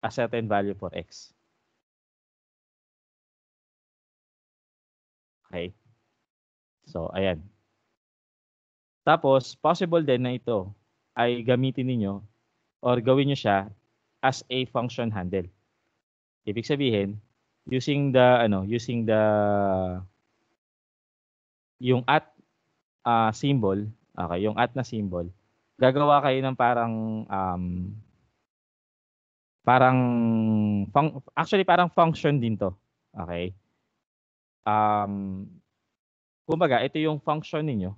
a certain value for x. Okay? So, ayan. Tapos, possible din na ito ay gamitin ninyo or gawin nyo siya as a function handle. Ibig sabihin, using the, ano, using the, yung at uh, symbol, okay, yung at na symbol, gagawa kayo ng parang, um, parang, fun- actually parang function din to. Okay? um, kumbaga, ito yung function ninyo.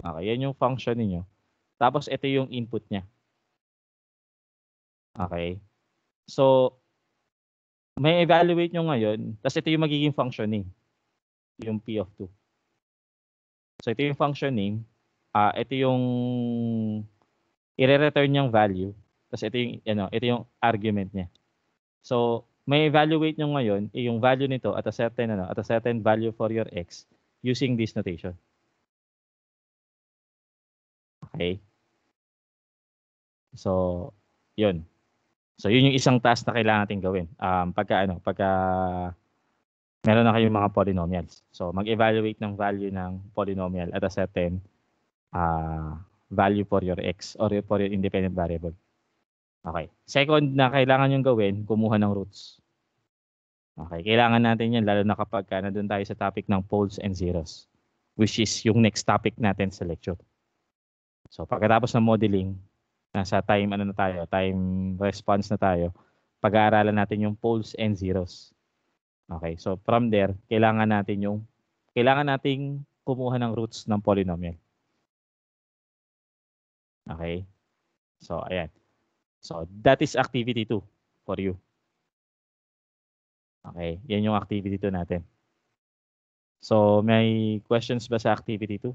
Okay, yan yung function ninyo. Tapos, ito yung input niya. Okay. So, may evaluate nyo ngayon. Tapos, ito yung magiging function name. Yung P of 2. So, ito yung function name. Uh, ito yung i-return niyang value. Tapos, ito yung, ano, ito yung argument niya. So, may evaluate nyo ngayon eh, yung value nito at a certain ano, at a certain value for your x using this notation. Okay. So, yun. So, yun yung isang task na kailangan natin gawin. Um, pagka ano, pagka meron na kayong mga polynomials. So, mag-evaluate ng value ng polynomial at a certain uh, value for your x or for your independent variable. Okay. Second na kailangan yung gawin, kumuha ng roots. Okay, kailangan natin yan lalo na kapag ka, ah, nandun tayo sa topic ng poles and zeros which is yung next topic natin sa lecture. So pagkatapos ng modeling, nasa time ano na tayo, time response na tayo, pag-aaralan natin yung poles and zeros. Okay, so from there, kailangan natin yung kailangan nating kumuha ng roots ng polynomial. Okay? So ayan. So that is activity 2 for you. Okay, yan yung activity 2 natin. So may questions ba sa activity 2?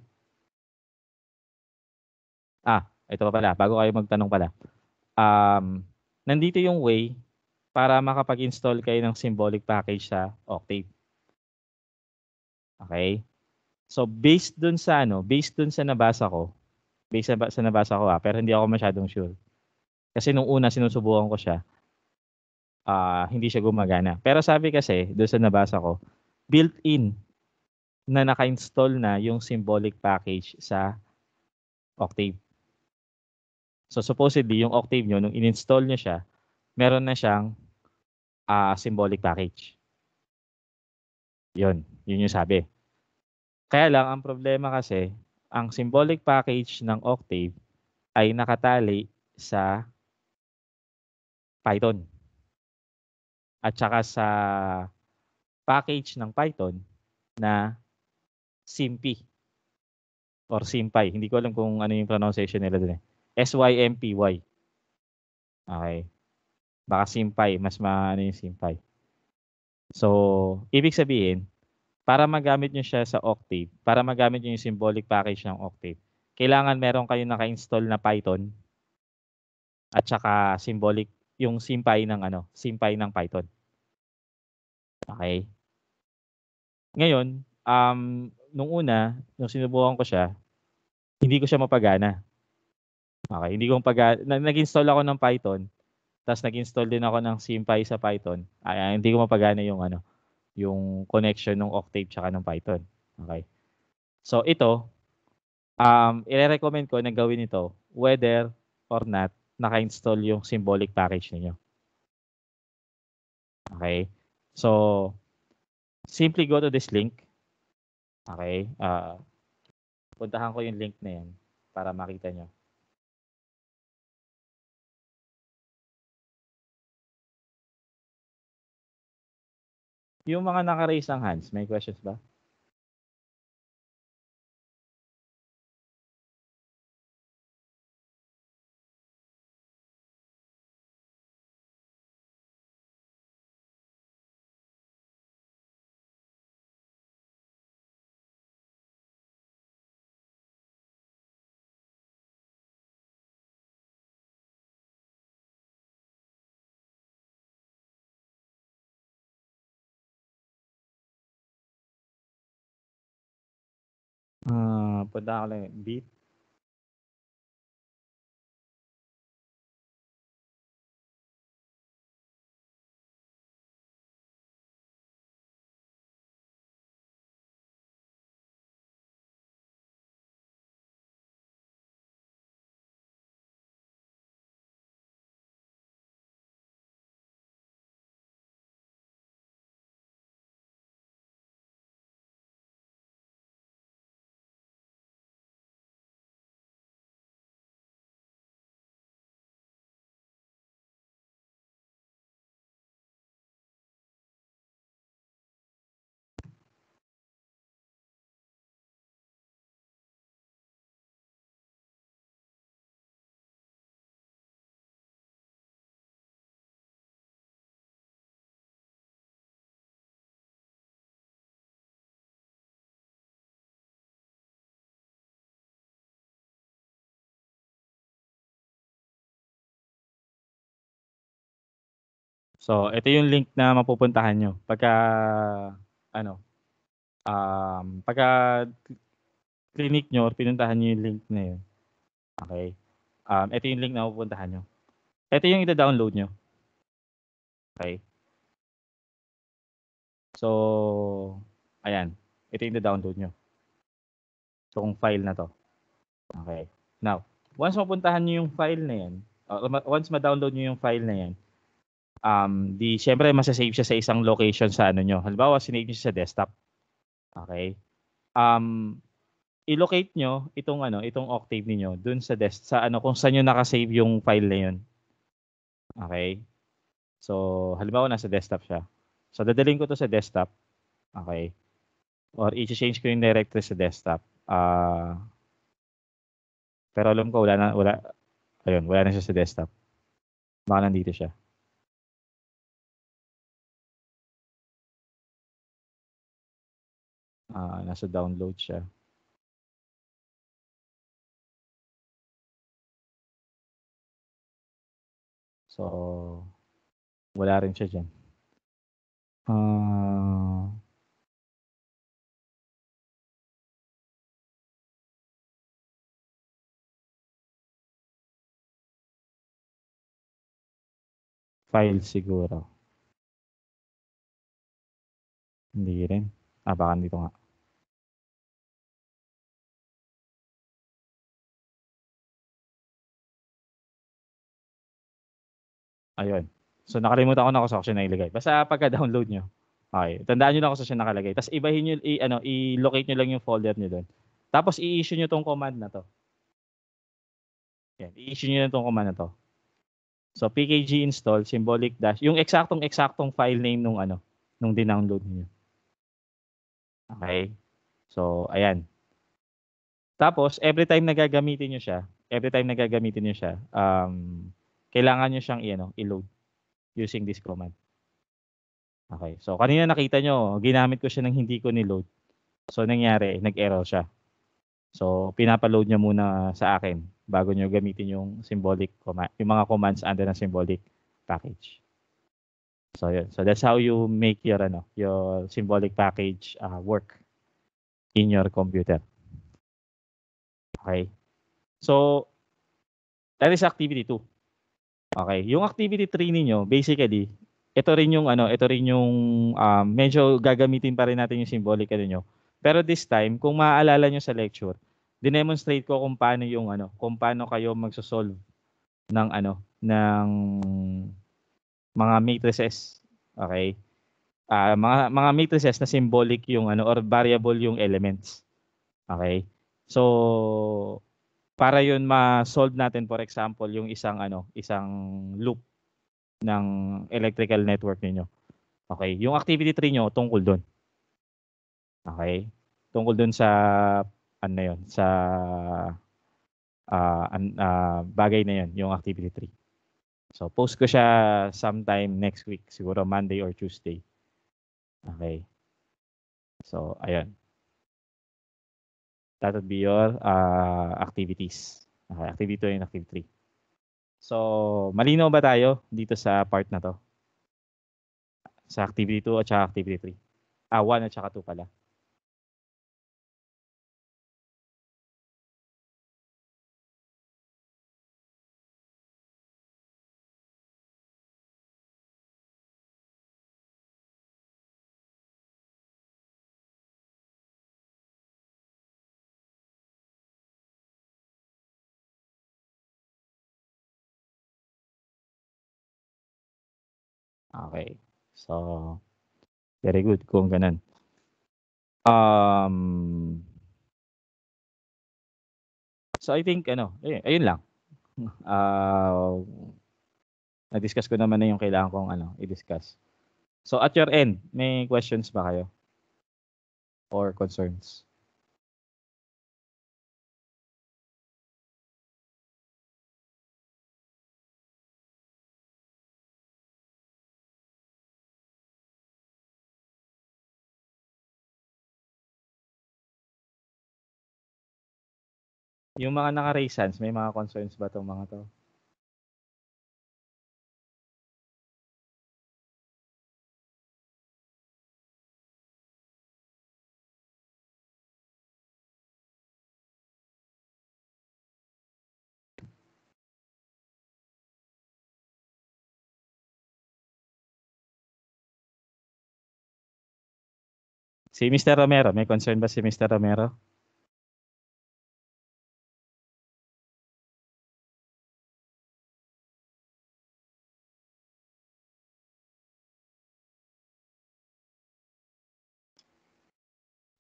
Ah, ito pa pala, bago kayo magtanong pala. Um, nandito yung way para makapag-install kayo ng symbolic package sa Octave. Okay? So based dun sa ano, based dun sa nabasa ko, based sa, sa nabasa ko ah, pero hindi ako masyadong sure. Kasi nung una sinusubukan ko siya, uh, hindi siya gumagana. Pero sabi kasi, doon sa nabasa ko, built-in na naka-install na yung symbolic package sa Octave. So supposedly, yung Octave nyo, nung in-install nyo siya, meron na siyang uh, symbolic package. Yun, yun yung sabi. Kaya lang, ang problema kasi, ang symbolic package ng Octave ay nakatali sa Python. At saka sa package ng Python na SIMPY or SIMPY. Hindi ko alam kung ano yung pronunciation nila doon eh. S-Y-M-P-Y. Okay. Baka SIMPY. Mas maano yung SIMPY. So, ibig sabihin, para magamit nyo siya sa Octave, para magamit nyo yung symbolic package ng Octave, kailangan meron kayo naka-install na Python at saka symbolic yung simpay ng ano, simpay ng Python. Okay. Ngayon, um, nung una, nung sinubukan ko siya, hindi ko siya mapagana. Okay, hindi ko pag nag-install ako ng Python, tapos nag-install din ako ng SymPy sa Python. Ay, ah, ah, hindi ko mapagana yung ano, yung connection ng Octave tsaka ng Python. Okay. So ito, um, ire recommend ko na gawin ito whether or not naka-install yung symbolic package niyo. Okay? So, simply go to this link. Okay? Uh, puntahan ko yung link na yan para makita nyo. Yung mga naka-raise ng hands, may questions ba? put down a beat So, ito yung link na mapupuntahan nyo. Pagka, ano, um, pagka clinic nyo or pinuntahan nyo yung link na yun. Okay. Um, ito yung link na mapupuntahan nyo. Ito yung ida-download nyo. Okay. So, ayan. Ito yung ida-download nyo. Itong file na to. Okay. Now, once mapuntahan nyo yung file na yan, uh, once ma-download nyo yung file na yan, um, di syempre masasave siya sa isang location sa ano nyo. Halimbawa, sinave nyo siya sa desktop. Okay? Um, i-locate nyo itong ano, itong Octave niyo dun sa desk sa ano kung saan niyo naka-save yung file na yun. Okay? So, halimbawa nasa desktop siya. So, dadalhin ko to sa desktop. Okay? Or i-change ko yung directory sa desktop. Ah uh, pero alam ko wala na wala ayun, wala na siya sa desktop. Baka nandito siya. Uh, nasa download siya. So, wala rin siya dyan. Uh, file siguro. Hindi rin. Ah, baka dito nga. Ayun. So nakalimutan ko na sa saan na nailagay. Basta pagka-download nyo. Okay. Tandaan nyo na kung saan siya nakalagay. Tapos ibahin nyo, i, ano, i-locate nyo lang yung folder nyo doon. Tapos i-issue nyo tong command na to. Yan. I-issue nyo na tong command na to. So pkg install symbolic dash yung eksaktong eksaktong file name nung ano nung dinownload niyo. Okay? So ayan. Tapos every time na gagamitin niyo siya, every time na gagamitin niyo siya, um kailangan nyo siyang i-ano, i-load using this command. Okay. So, kanina nakita nyo, ginamit ko siya ng hindi ko ni-load. So, nangyari, nag-error siya. So, pinapa-load niya muna sa akin bago niyo gamitin yung symbolic command, yung mga commands under ng symbolic package. So, yun. So, that's how you make your, ano, your symbolic package uh, work in your computer. Okay. So, that is activity 2. Okay, yung activity 3 ninyo, basically, ito rin yung ano, ito rin yung um, medyo gagamitin pa rin natin yung symbolic ano nyo. Pero this time, kung maaalala niyo sa lecture, dinemonstrate ko kung paano yung ano, kung paano kayo magso-solve ng ano, ng mga matrices. Okay? Uh, mga mga matrices na symbolic yung ano or variable yung elements. Okay? So para yun ma-solve natin for example yung isang ano, isang loop ng electrical network niyo. Okay, yung activity tree niyo tungkol doon. Okay? Tungkol doon sa ano na 'yon, sa uh, an, uh, bagay na 'yon, yung activity tree. So post ko siya sometime next week, siguro Monday or Tuesday. Okay. So ayan that would be your uh, activities. Okay, activity 2 and activity 3. So, malino ba tayo dito sa part na to? Sa activity 2 at saka activity 3? Ah, 1 at saka 2 pala. Okay. So, very good kung ganun. Um, so, I think, ano, ayun, eh, ayun lang. Uh, na-discuss ko naman na yung kailangan kong ano, i-discuss. So, at your end, may questions ba kayo? Or concerns? Yung mga naka-raise may mga concerns ba tong mga to? Si Mr. Romero, may concern ba si Mr. Romero?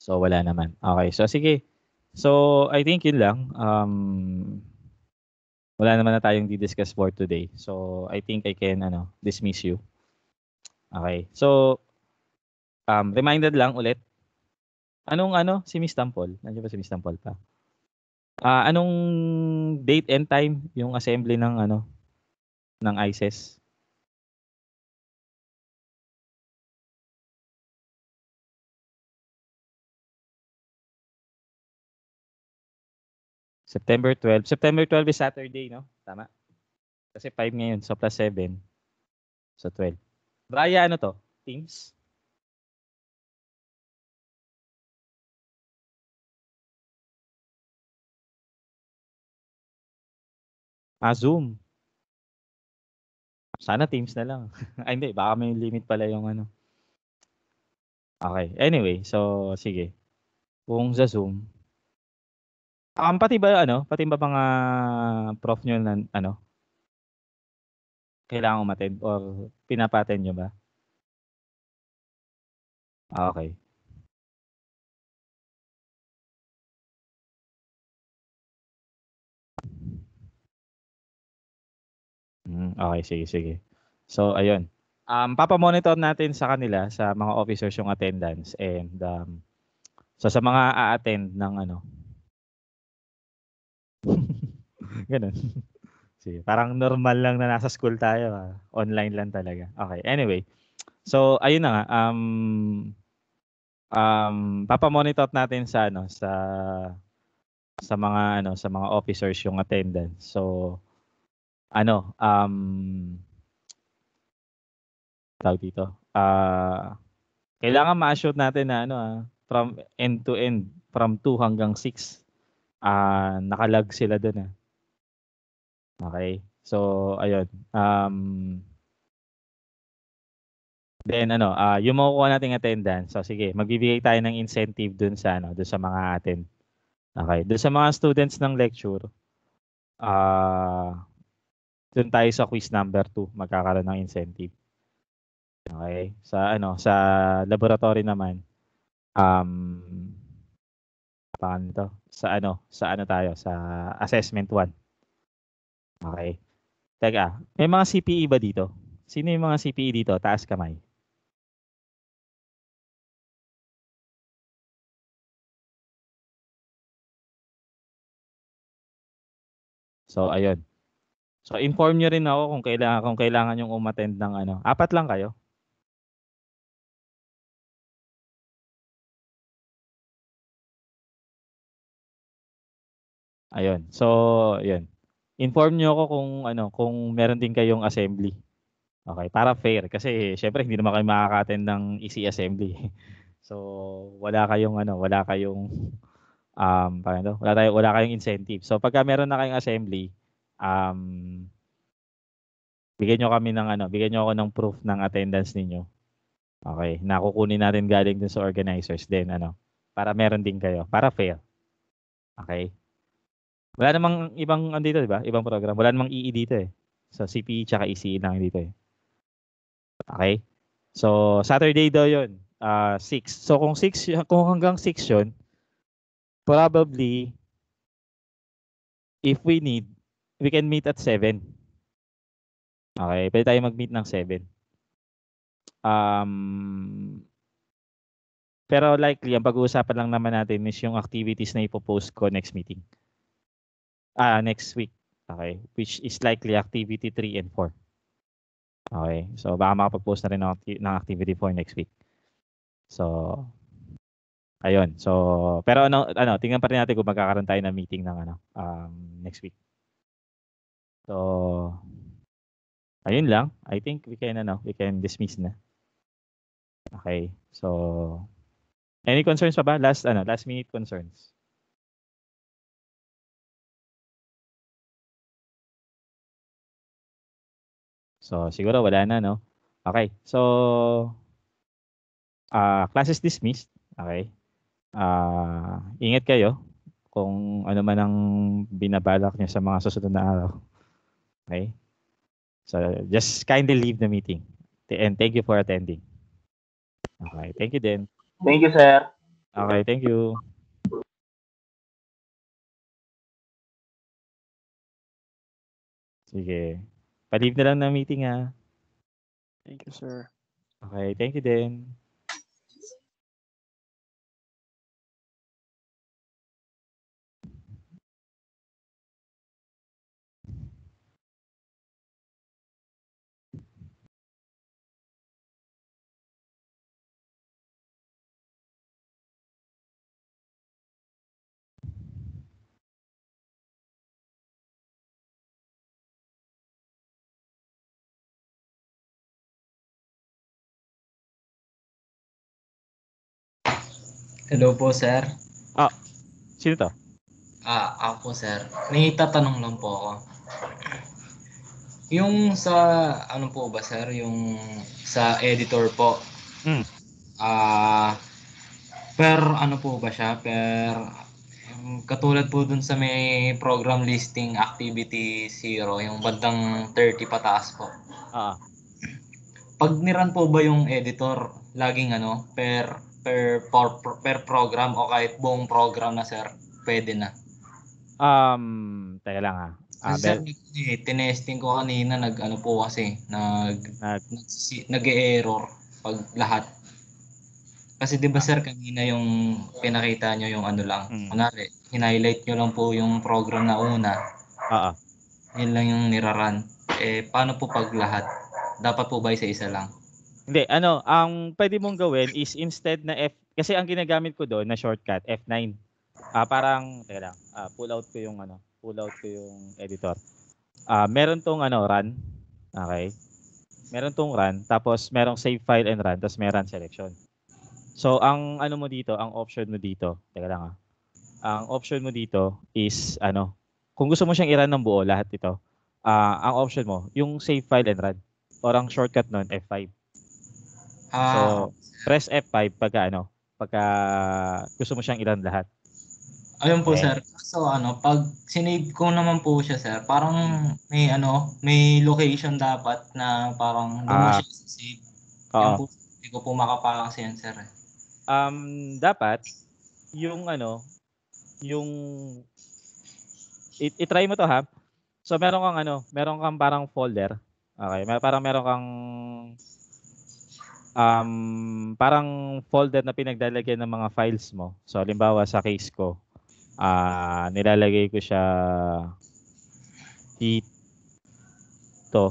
So, wala naman. Okay. So, sige. So, I think yun lang. Um, wala naman na tayong di-discuss for today. So, I think I can ano, dismiss you. Okay. So, um, reminded lang ulit. Anong ano, si Miss Tampol? Nandiyan ba si Miss Tampol pa? Uh, anong date and time yung assembly ng ano ng ISIS? E September 12. September 12 is Saturday, no? Tama. Kasi 5 ngayon, so plus 7. So 12. Via ano to? Teams? Ah, Zoom. Sana Teams na lang. Ay, hindi. Baka may limit pala yung ano. Okay. Anyway, so sige. Kung sa Zoom, Um, pati ba ano, pati ba mga prof nyo na ano? Kailangan umattend or pinapattend nyo ba? Ah, okay. Mm, okay, sige, sige. So, ayun. Um, papamonitor natin sa kanila, sa mga officers yung attendance and um, so sa mga a-attend ng ano, Ganun. Sige, parang normal lang na nasa school tayo. Ha? Ah. Online lang talaga. Okay, anyway. So, ayun na nga. Um, um, papamonitor natin sa, ano, sa, sa mga, ano, sa mga officers yung attendance. So, ano, um, tawag dito. Uh, kailangan ma-assure natin na, ano, ah, from end to end, from 2 hanggang 6 uh, nakalag sila doon eh. Okay. So, ayun. Um, then ano, uh, yung makukuha nating attendance. So sige, magbibigay tayo ng incentive dun sa ano, dun sa mga attend. Okay. Dun sa mga students ng lecture, ah uh, dun tayo sa quiz number 2, magkakaroon ng incentive. Okay. Sa ano, sa laboratory naman, um, paano to? Sa ano? Sa ano tayo? Sa assessment 1. Okay. Teka, may mga CPE ba dito? Sino yung mga CPE dito? Taas kamay. So, ayun. So, inform nyo rin ako kung kailangan, kung kailangan yung umattend ng ano. Apat lang kayo. Ayun. So, yun. Inform niyo ako kung ano, kung meron din kayong assembly. Okay, para fair kasi syempre hindi naman kayo makaka-attend ng EC assembly. so, wala kayong ano, wala kayong um paano, wala tayo wala kayong incentive. So, pagka meron na kayong assembly, um bigyan niyo kami ng ano, bigyan niyo ako ng proof ng attendance ninyo. Okay, nakukunin natin galing din sa organizers din ano, para meron din kayo, para fair. Okay? Wala namang ibang andito, 'di ba? Ibang program. Wala namang EE e dito eh. Sa So CPE tsaka ECE e lang dito eh. Okay? So Saturday daw yun. Uh ah, 6. So kung 6 kung hanggang 6 yun, probably if we need, we can meet at 7. Okay, pwede tayo mag-meet ng 7. Um, pero likely, ang pag-uusapan lang naman natin is yung activities na ipopost ko next meeting uh, next week. Okay. Which is likely activity 3 and 4. Okay. So, baka makapag-post na rin ng activity 4 next week. So, ayun. So, pero ano, ano tingnan pa rin natin kung magkakaroon tayo ng meeting ng ano, um, next week. So, ayun lang. I think we can, ano, we can dismiss na. Okay. So, any concerns pa ba? Last, ano, last minute concerns? So, siguro wala na, no? Okay. So, uh, class is dismissed. Okay. Uh, ingat kayo kung ano man ang binabalak niyo sa mga susunod na araw. Okay? So, just kindly leave the meeting. And thank you for attending. Okay, thank you then. Thank you, sir. Okay, thank you. Sige. Palive na lang na meeting ha. Ah. Thank you, sir. Okay, thank you din. Hello po, sir. Ah, sino to? Ah, ako, sir. May tatanong lang po ako. Yung sa, ano po ba, sir? Yung sa editor po. Mm. Ah, per ano po ba siya? Per, um, katulad po dun sa may program listing activity zero, yung bandang 30 pataas po. Ah. Pag niran po ba yung editor, laging ano, per per, per, per program o kahit buong program na sir, pwede na? Um, teka lang ah. Ah, sir, eh, tinesting ko kanina, nag ano po kasi, nag, nag, nag error pag lahat. Kasi 'di ba sir kanina yung pinakita niyo yung ano lang, mm. kunari, hinighlight niyo lang po yung program na una. Oo. Yan lang yung niraran. Eh paano po pag lahat? Dapat po ba isa-isa lang? Hindi, ano, ang pwede mong gawin is instead na F, kasi ang ginagamit ko doon na shortcut, F9. Ah, parang, teka lang, ah, pull out ko yung ano, pull out ko yung editor. Ah, meron tong ano, run. Okay. Meron tong run, tapos merong save file and run, tapos meron selection. So, ang ano mo dito, ang option mo dito, teka lang ah. Ang option mo dito is ano, kung gusto mo siyang i-run ng buo lahat ito, ah, ang option mo, yung save file and run. Orang shortcut noon, F5. Ah. So, press F5 pagka ano, pagka gusto mo siyang ilan lahat. Ayun po, okay. sir. So, ano, pag sinave ko naman po siya, sir, parang hmm. may, ano, may location dapat na parang doon ah. siya save. Oo. Po, hindi ko po makapalang yan, sir. Um, dapat, yung, ano, yung, it, try mo to, ha? So, meron kang, ano, meron kang parang folder. Okay, may, parang meron kang um, parang folder na pinaglalagyan ng mga files mo. So, halimbawa sa case ko, uh, nilalagay ko siya dito.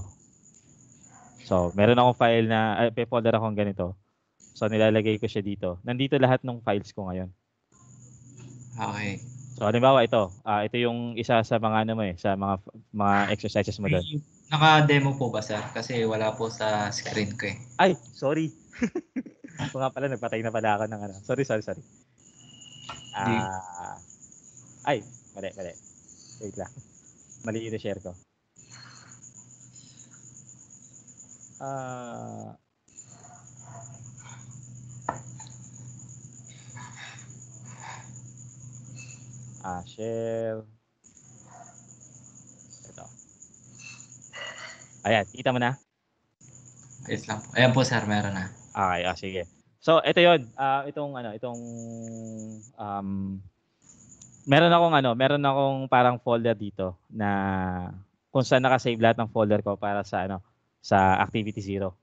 So, meron akong file na, ay, folder akong ganito. So, nilalagay ko siya dito. Nandito lahat ng files ko ngayon. Okay. So, halimbawa ito, uh, ito yung isa sa mga ano mo eh, sa mga mga exercises mo doon. Naka-demo po ba, sir? Kasi wala po sa screen ko eh. Ay, sorry. Ako nga pala, nagpatay na pala ako ng ano. Sorry, sorry, sorry. Ah, uh, ay, mali, mali. Wait lang. Mali yung share ko. Ah, uh, ah, share. Ayan, kita mo na? Wait lang po. Ayan po sir, meron na. Okay, oh, sige. So, ito yon uh, ah, itong ano, itong um, meron akong ano, meron akong parang folder dito na kung saan naka-save lahat ng folder ko para sa ano, sa activity zero.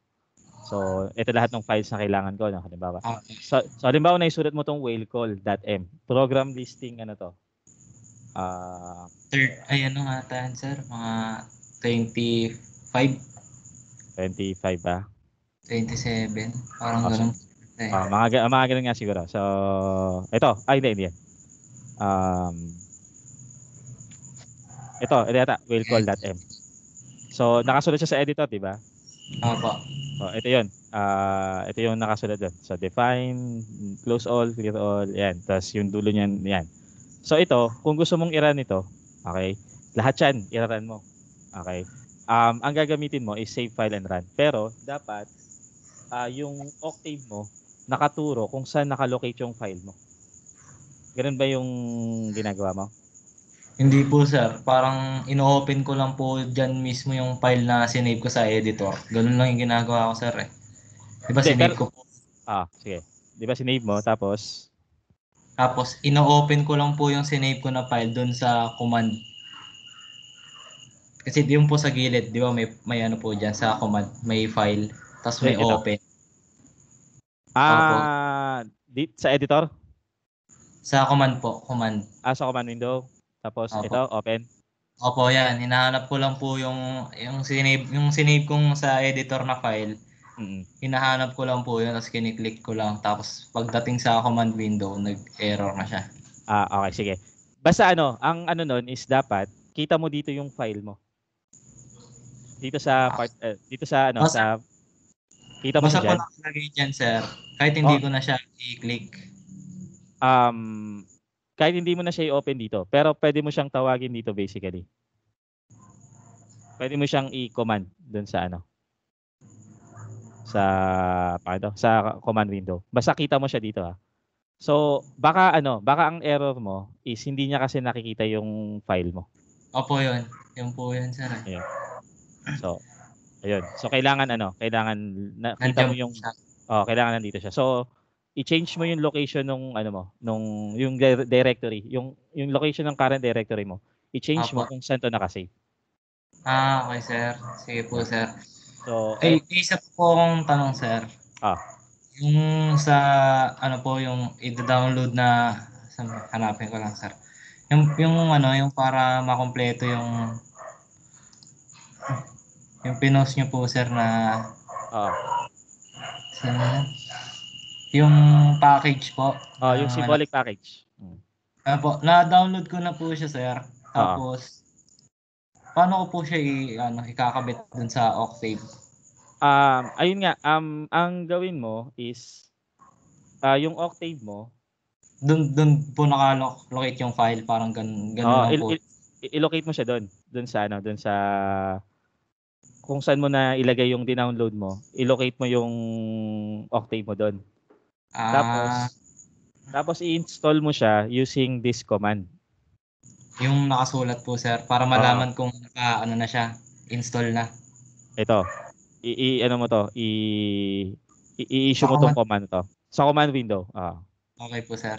So, ito lahat ng files na kailangan ko, no? halimbawa. Okay. So, so halimbawa na isulat mo tong whale call.m. Program listing ano to. Uh, Third, ayan ano nga sir? Mga 25 5? 25 ba? 27. Parang oh, ganun. Ah, eh. Oh, mga, mga ganun nga siguro. So, ito. Ay, hindi, hindi. Um, ito, ito yata. Will call that M. So, nakasulat siya sa editor, di ba? Opo. So, ito yun. Uh, ito yung nakasulat doon. So, define, close all, clear all, yan. Tapos yung dulo niyan, yan. So, ito, kung gusto mong i-run ito, okay, lahat yan, i-run mo. Okay um, ang gagamitin mo is save file and run. Pero dapat uh, yung Octave mo nakaturo kung saan nakalocate yung file mo. Ganun ba yung ginagawa mo? Hindi po sir, parang ino-open ko lang po dyan mismo yung file na sinave ko sa editor. Ganun lang yung ginagawa ko sir eh. Di ba sinave pero, ko po? Ah, sige. Di ba sinave mo tapos? Tapos ino-open ko lang po yung sinave ko na file doon sa command kasi di po sa gilid, di ba may, may ano po dyan sa command, may file, tapos may editor. open. Ah, Opo. di, sa editor? Sa command po, command. Ah, sa command window. Tapos Opo. ito, open. Opo, yan. Hinahanap ko lang po yung yung sinave, yung sinave kong sa editor na file. Mm-hmm. Hinahanap ko lang po yun, tapos kiniklik ko lang. Tapos pagdating sa command window, nag-error na siya. Ah, okay, sige. Basta ano, ang ano nun is dapat, kita mo dito yung file mo dito sa ah. part uh, dito sa ano Masa, sa kita mo siya. Basta lagay diyan, sir. Kahit hindi oh. ko na siya i-click. Um kahit hindi mo na siya i-open dito, pero pwede mo siyang tawagin dito basically. Pwede mo siyang i-command doon sa ano. Sa paano? Sa command window. Basta kita mo siya dito ha. Ah. So, baka ano, baka ang error mo is hindi niya kasi nakikita yung file mo. Opo 'yun. Yung po 'yun, sir. Yeah. So, ayun. So, kailangan ano, kailangan nakita mo yung oh, kailangan nandito siya. So, i-change mo yung location nung ano mo, nung yung directory, yung yung location ng current directory mo. I-change mo kung saan to nakasave. Ah, okay sir. Sige po sir. So, ay eh, isa po akong tanong sir. Ah. Yung sa ano po yung i-download na hanapin ko lang sir. Yung yung ano, yung para makompleto yung yung pinost niyo po sir na ah. Sir, yung package po. Ah, yung ah, symbolic package. Hmm. Ah po, na-download ko na po siya sir. Ah. Tapos ah. paano ko po siya i ano ikakabit dun sa Octave? Um, ayun nga, um ang gawin mo is uh, yung Octave mo doon doon po naka-locate yung file parang ganun ganun oh, il- po. Il- il-locate mo siya doon doon sa ano doon sa kung saan mo na ilagay yung dinownload mo, ilocate mo yung Octave mo doon. Ah. Tapos, tapos i-install mo siya using this command. Yung nakasulat po, sir, para malaman oh. kung uh, ano na siya, install na. Ito. I, i ano mo to? I, i, i issue mo tong command to. Sa command window. Ah. Okay po, sir.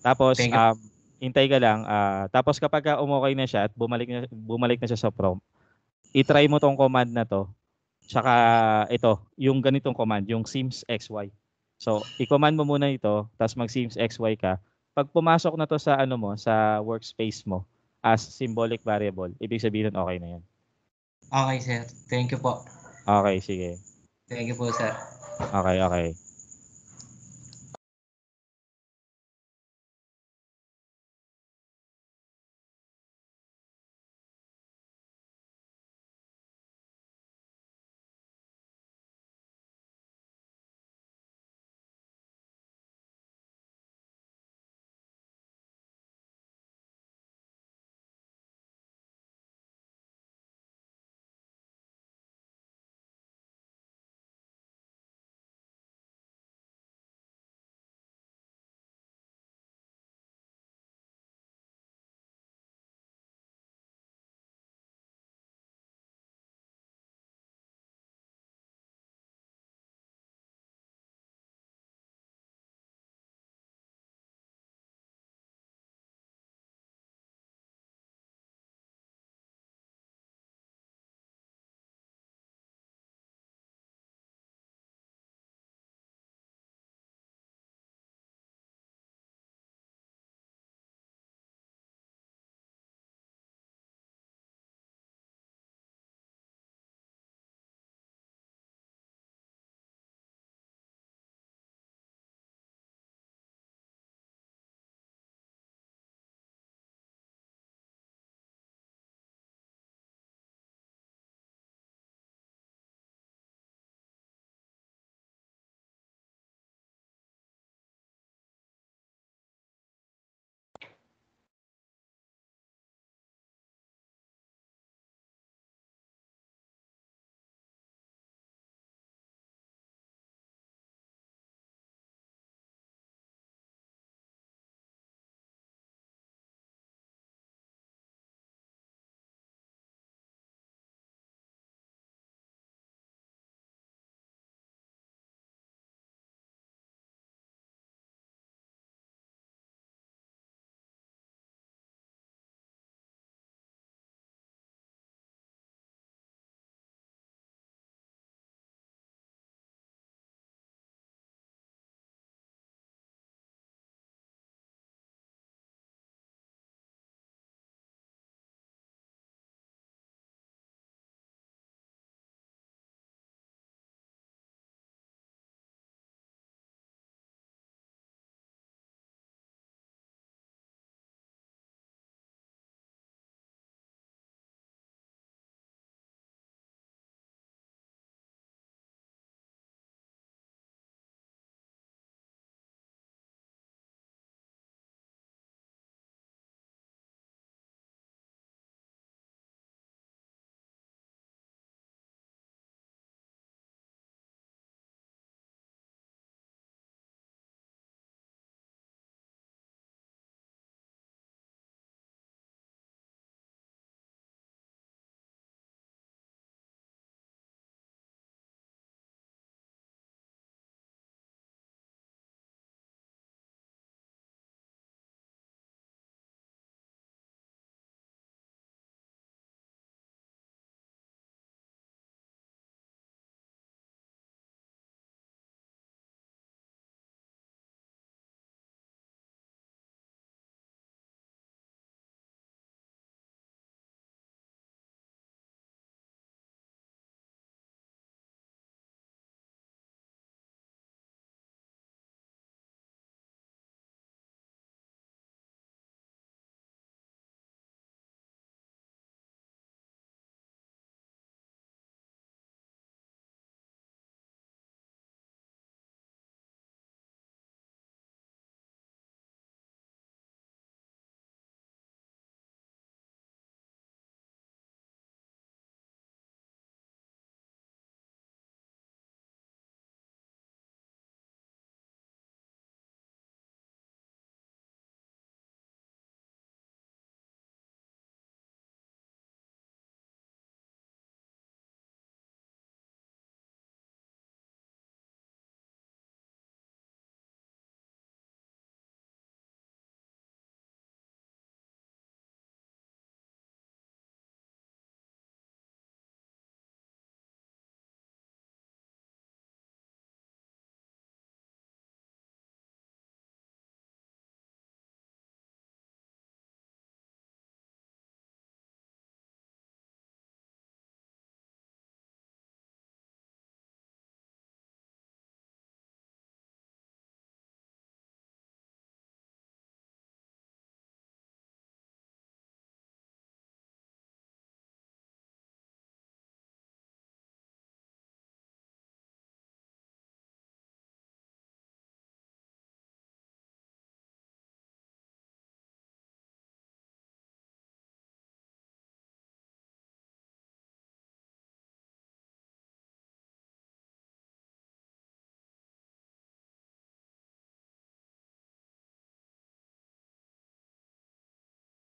Tapos, um, hintay ka lang. Uh, tapos kapag ka umokay na siya at bumalik na, bumalik na siya sa prompt, i-try mo tong command na to. Tsaka ito, yung ganitong command, yung sims xy. So, i-command mo muna ito, tapos mag-sims xy ka. Pag pumasok na to sa ano mo, sa workspace mo as symbolic variable, ibig sabihin okay na 'yan. Okay, sir. Thank you po. Okay, sige. Thank you po, sir. Okay, okay.